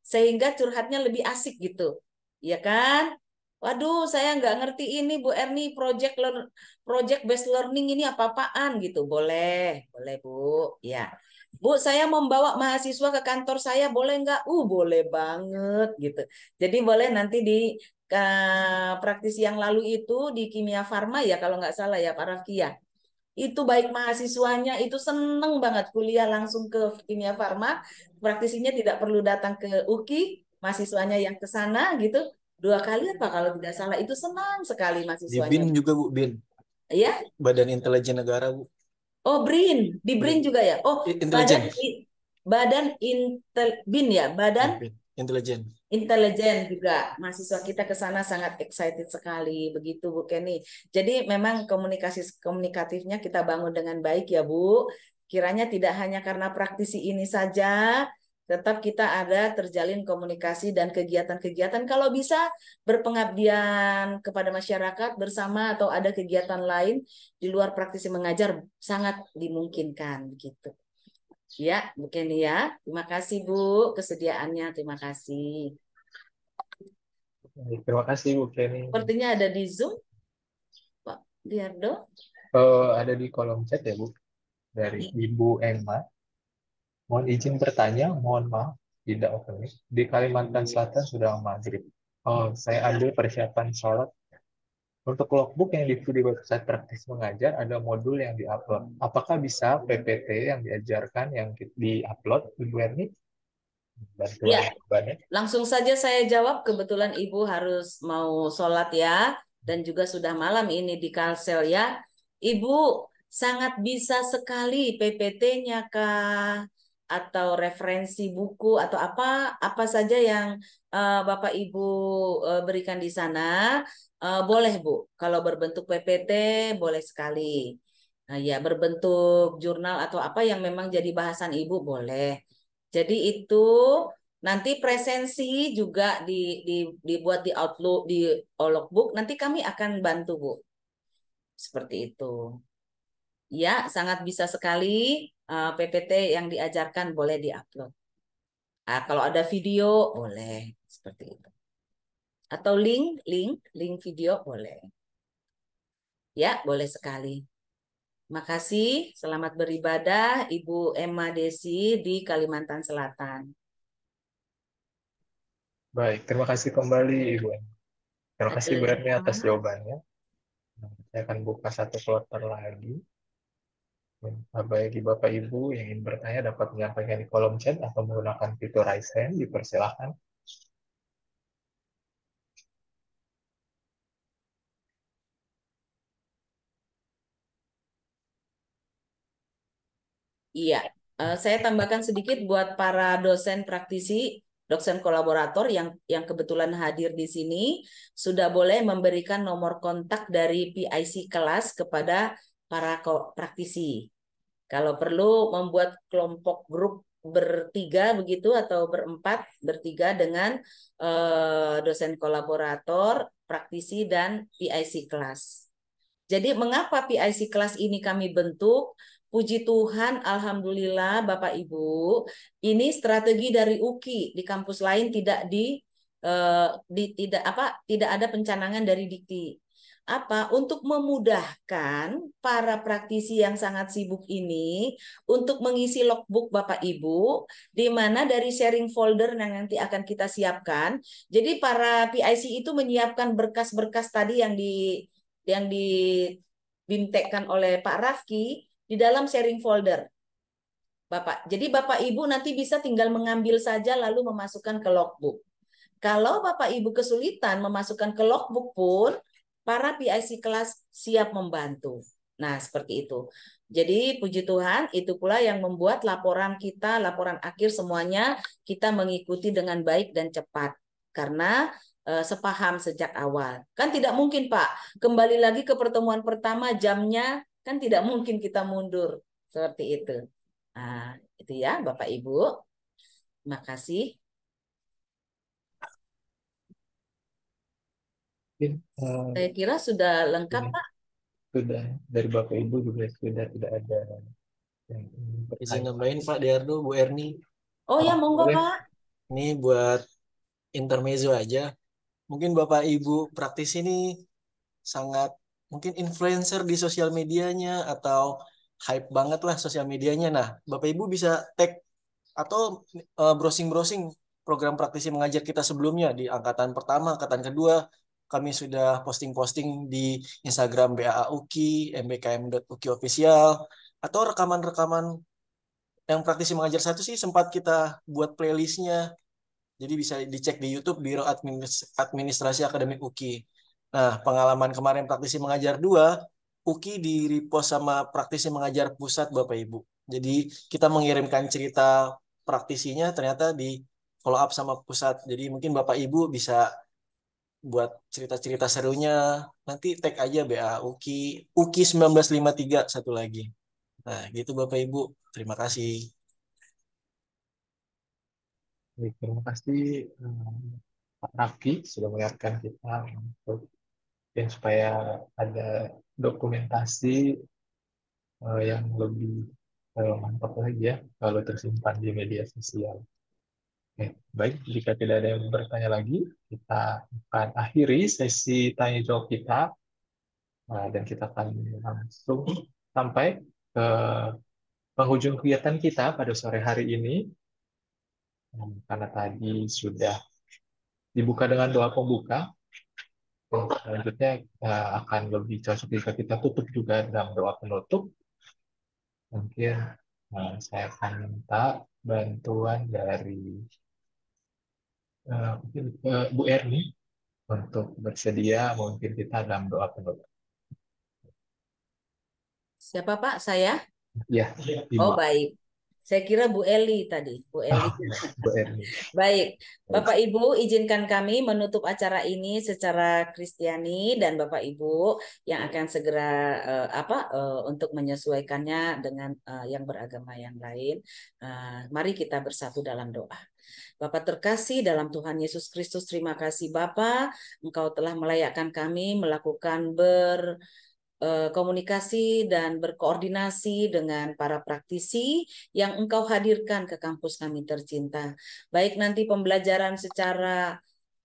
Sehingga curhatnya lebih asik gitu. Ya kan? Waduh, saya nggak ngerti ini Bu Erni, project learn, project based learning ini apa-apaan gitu. Boleh, boleh Bu. Ya. Bu, saya membawa mahasiswa ke kantor saya, boleh nggak? Uh, boleh banget gitu. Jadi boleh nanti di ke eh, praktisi yang lalu itu di kimia farma ya kalau nggak salah ya Pak ya. Itu baik mahasiswanya itu seneng banget kuliah langsung ke kimia farma, praktisinya tidak perlu datang ke UKI, mahasiswanya yang ke sana gitu. Dua kali apa kalau tidak salah itu senang sekali mahasiswanya. Di BIN juga Bu BIN. Iya. Badan Intelijen Negara Bu. Oh, BRIN. Di BRIN juga ya? Oh, Intelijen. Badan, badan Intel BIN ya, Badan Intelijen intelijen juga mahasiswa kita ke sana sangat excited sekali begitu Bu Kenny. Jadi memang komunikasi komunikatifnya kita bangun dengan baik ya Bu. Kiranya tidak hanya karena praktisi ini saja, tetap kita ada terjalin komunikasi dan kegiatan-kegiatan kalau bisa berpengabdian kepada masyarakat bersama atau ada kegiatan lain di luar praktisi mengajar sangat dimungkinkan begitu. Ya, mungkin ya. Terima kasih Bu kesediaannya. Terima kasih. Baik, terima kasih Bu Kenny. Sepertinya ada di Zoom, Pak Diardo. Oh, eh, ada di kolom chat ya Bu, dari iya. Ibu Emma. Mohon izin bertanya, mohon maaf, tidak oke. Di Kalimantan Selatan sudah maghrib. Oh, saya ambil persiapan sholat untuk logbook yang di di website praktis mengajar ada modul yang di upload. Apakah bisa PPT yang diajarkan yang di-upload Ibu Erni? ya. Langsung saja saya jawab kebetulan Ibu harus mau sholat ya dan juga sudah malam ini di Kalsel ya. Ibu sangat bisa sekali PPT-nya kah atau referensi buku atau apa apa saja yang uh, Bapak Ibu uh, berikan di sana uh, boleh Bu. Kalau berbentuk PPT boleh sekali. Nah, ya berbentuk jurnal atau apa yang memang jadi bahasan Ibu boleh jadi itu nanti presensi juga di, di, dibuat di Outlook, di Outlookbook, nanti kami akan bantu, Bu. Seperti itu. Ya, sangat bisa sekali uh, eh, PPT yang diajarkan boleh diupload. Nah, kalau ada video, boleh. Seperti itu. Atau link, link, link video boleh. Ya, boleh sekali. Terima kasih, selamat beribadah Ibu Emma Desi di Kalimantan Selatan. Baik, terima kasih kembali Ibu Terima kasih Ibu atas jawabannya. Saya akan buka satu kloter lagi. Bagi Bapak Ibu yang ingin bertanya dapat menyampaikan di kolom chat atau menggunakan fitur raise hand, dipersilahkan. Iya, uh, saya tambahkan sedikit buat para dosen praktisi, dosen kolaborator yang yang kebetulan hadir di sini sudah boleh memberikan nomor kontak dari PIC kelas kepada para praktisi. Kalau perlu membuat kelompok grup bertiga begitu atau berempat bertiga dengan uh, dosen kolaborator, praktisi dan PIC kelas. Jadi mengapa PIC kelas ini kami bentuk? Puji Tuhan, Alhamdulillah Bapak Ibu, ini strategi dari UKI di kampus lain tidak di, eh, di tidak apa tidak ada pencanangan dari Dikti. Apa untuk memudahkan para praktisi yang sangat sibuk ini untuk mengisi logbook Bapak Ibu, di mana dari sharing folder yang nanti akan kita siapkan. Jadi para PIC itu menyiapkan berkas-berkas tadi yang di yang dibintekkan oleh Pak Rafki di dalam sharing folder. Bapak. Jadi Bapak Ibu nanti bisa tinggal mengambil saja lalu memasukkan ke logbook. Kalau Bapak Ibu kesulitan memasukkan ke logbook pun, para PIC kelas siap membantu. Nah, seperti itu. Jadi puji Tuhan, itu pula yang membuat laporan kita, laporan akhir semuanya kita mengikuti dengan baik dan cepat. Karena eh, sepaham sejak awal. Kan tidak mungkin, Pak. Kembali lagi ke pertemuan pertama jamnya Kan tidak mungkin kita mundur seperti itu. Nah, itu ya Bapak Ibu. terima kasih. Eh, Saya kira sudah lengkap Pak. Sudah dari Bapak Ibu juga sudah tidak ada yang izin nambahin Pak Diardo, Bu Erni. Oh, ya monggo Pak. Ini buat intermezzo aja. Mungkin Bapak Ibu praktis ini sangat mungkin influencer di sosial medianya atau hype banget lah sosial medianya. Nah, Bapak Ibu bisa tag atau eh, browsing-browsing program praktisi mengajar kita sebelumnya di angkatan pertama, angkatan kedua, kami sudah posting-posting di Instagram BAA Uki, mbkm.uki official, atau rekaman-rekaman yang praktisi mengajar satu sih sempat kita buat playlistnya. Jadi bisa dicek di YouTube Biro Administrasi Akademik UKI. Nah, pengalaman kemarin praktisi mengajar dua, Uki di repost sama praktisi mengajar pusat Bapak Ibu. Jadi kita mengirimkan cerita praktisinya ternyata di follow up sama pusat. Jadi mungkin Bapak Ibu bisa buat cerita-cerita serunya. Nanti tag aja BA Uki, Uki 1953 satu lagi. Nah, gitu Bapak Ibu. Terima kasih. terima kasih eh, Pak Raki sudah mengingatkan kita untuk ya supaya ada dokumentasi uh, yang lebih uh, mantap lagi ya kalau tersimpan di media sosial. Oke, baik, jika tidak ada yang bertanya lagi, kita akan akhiri sesi tanya jawab kita uh, dan kita akan langsung sampai ke penghujung kegiatan kita pada sore hari ini. Nah, karena tadi sudah dibuka dengan doa pembuka, selanjutnya uh, akan lebih cocok jika kita tutup juga dalam doa penutup. Mungkin uh, eh, saya akan minta bantuan dari uh, Bu Erni untuk bersedia mungkin kita dalam doa penutup. Siapa Pak? Saya? Ya. Oh baik. Saya kira Bu Eli tadi, Bu Eli. Ah, Bu Eli. Baik, Bapak Ibu izinkan kami menutup acara ini secara Kristiani dan Bapak Ibu yang akan segera uh, apa uh, untuk menyesuaikannya dengan uh, yang beragama yang lain. Uh, mari kita bersatu dalam doa. Bapak terkasih dalam Tuhan Yesus Kristus, terima kasih Bapak, Engkau telah melayakkan kami melakukan ber Eh, komunikasi dan berkoordinasi dengan para praktisi yang engkau hadirkan ke kampus kami tercinta. Baik nanti pembelajaran secara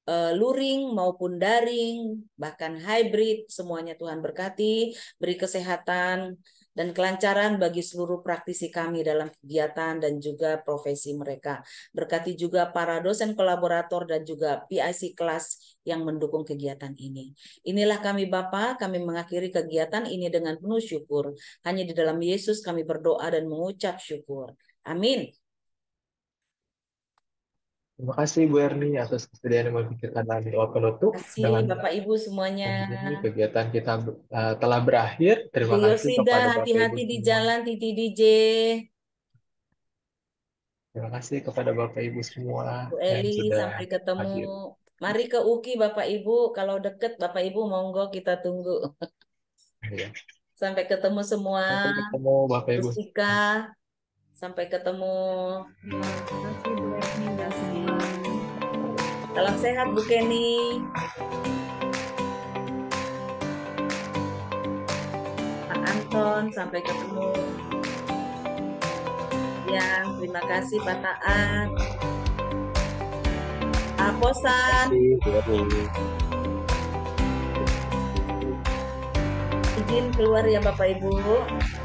eh, luring maupun daring, bahkan hybrid, semuanya Tuhan berkati, beri kesehatan, dan kelancaran bagi seluruh praktisi kami dalam kegiatan dan juga profesi mereka. Berkati juga para dosen kolaborator dan juga PIC kelas yang mendukung kegiatan ini. Inilah kami bapak. kami mengakhiri kegiatan ini dengan penuh syukur. Hanya di dalam Yesus kami berdoa dan mengucap syukur. Amin. Terima kasih Bu Erni atas kesediaan yang memikirkan kami penutup. Terima kasih Dengan Bapak Ibu semuanya. Ini kegiatan kita eh, telah berakhir. Terima Rio kasih Sida, kepada hati-hati di jalan Titi DJ. Terima kasih kepada Bapak Ibu semua. Bu Eli, sampai ketemu. Hadir. Mari ke UKI Bapak Ibu. Kalau deket Bapak Ibu monggo kita tunggu. Ya. Sampai ketemu semua. Sampai ketemu Bapak Ibu. Sika. Sampai ketemu. Terima kasih Bu Erni. Salam sehat Bu Kenny. Pak Anton, sampai ketemu. Ya, terima kasih Pak Taat. Aposan. Izin keluar ya Bapak Ibu.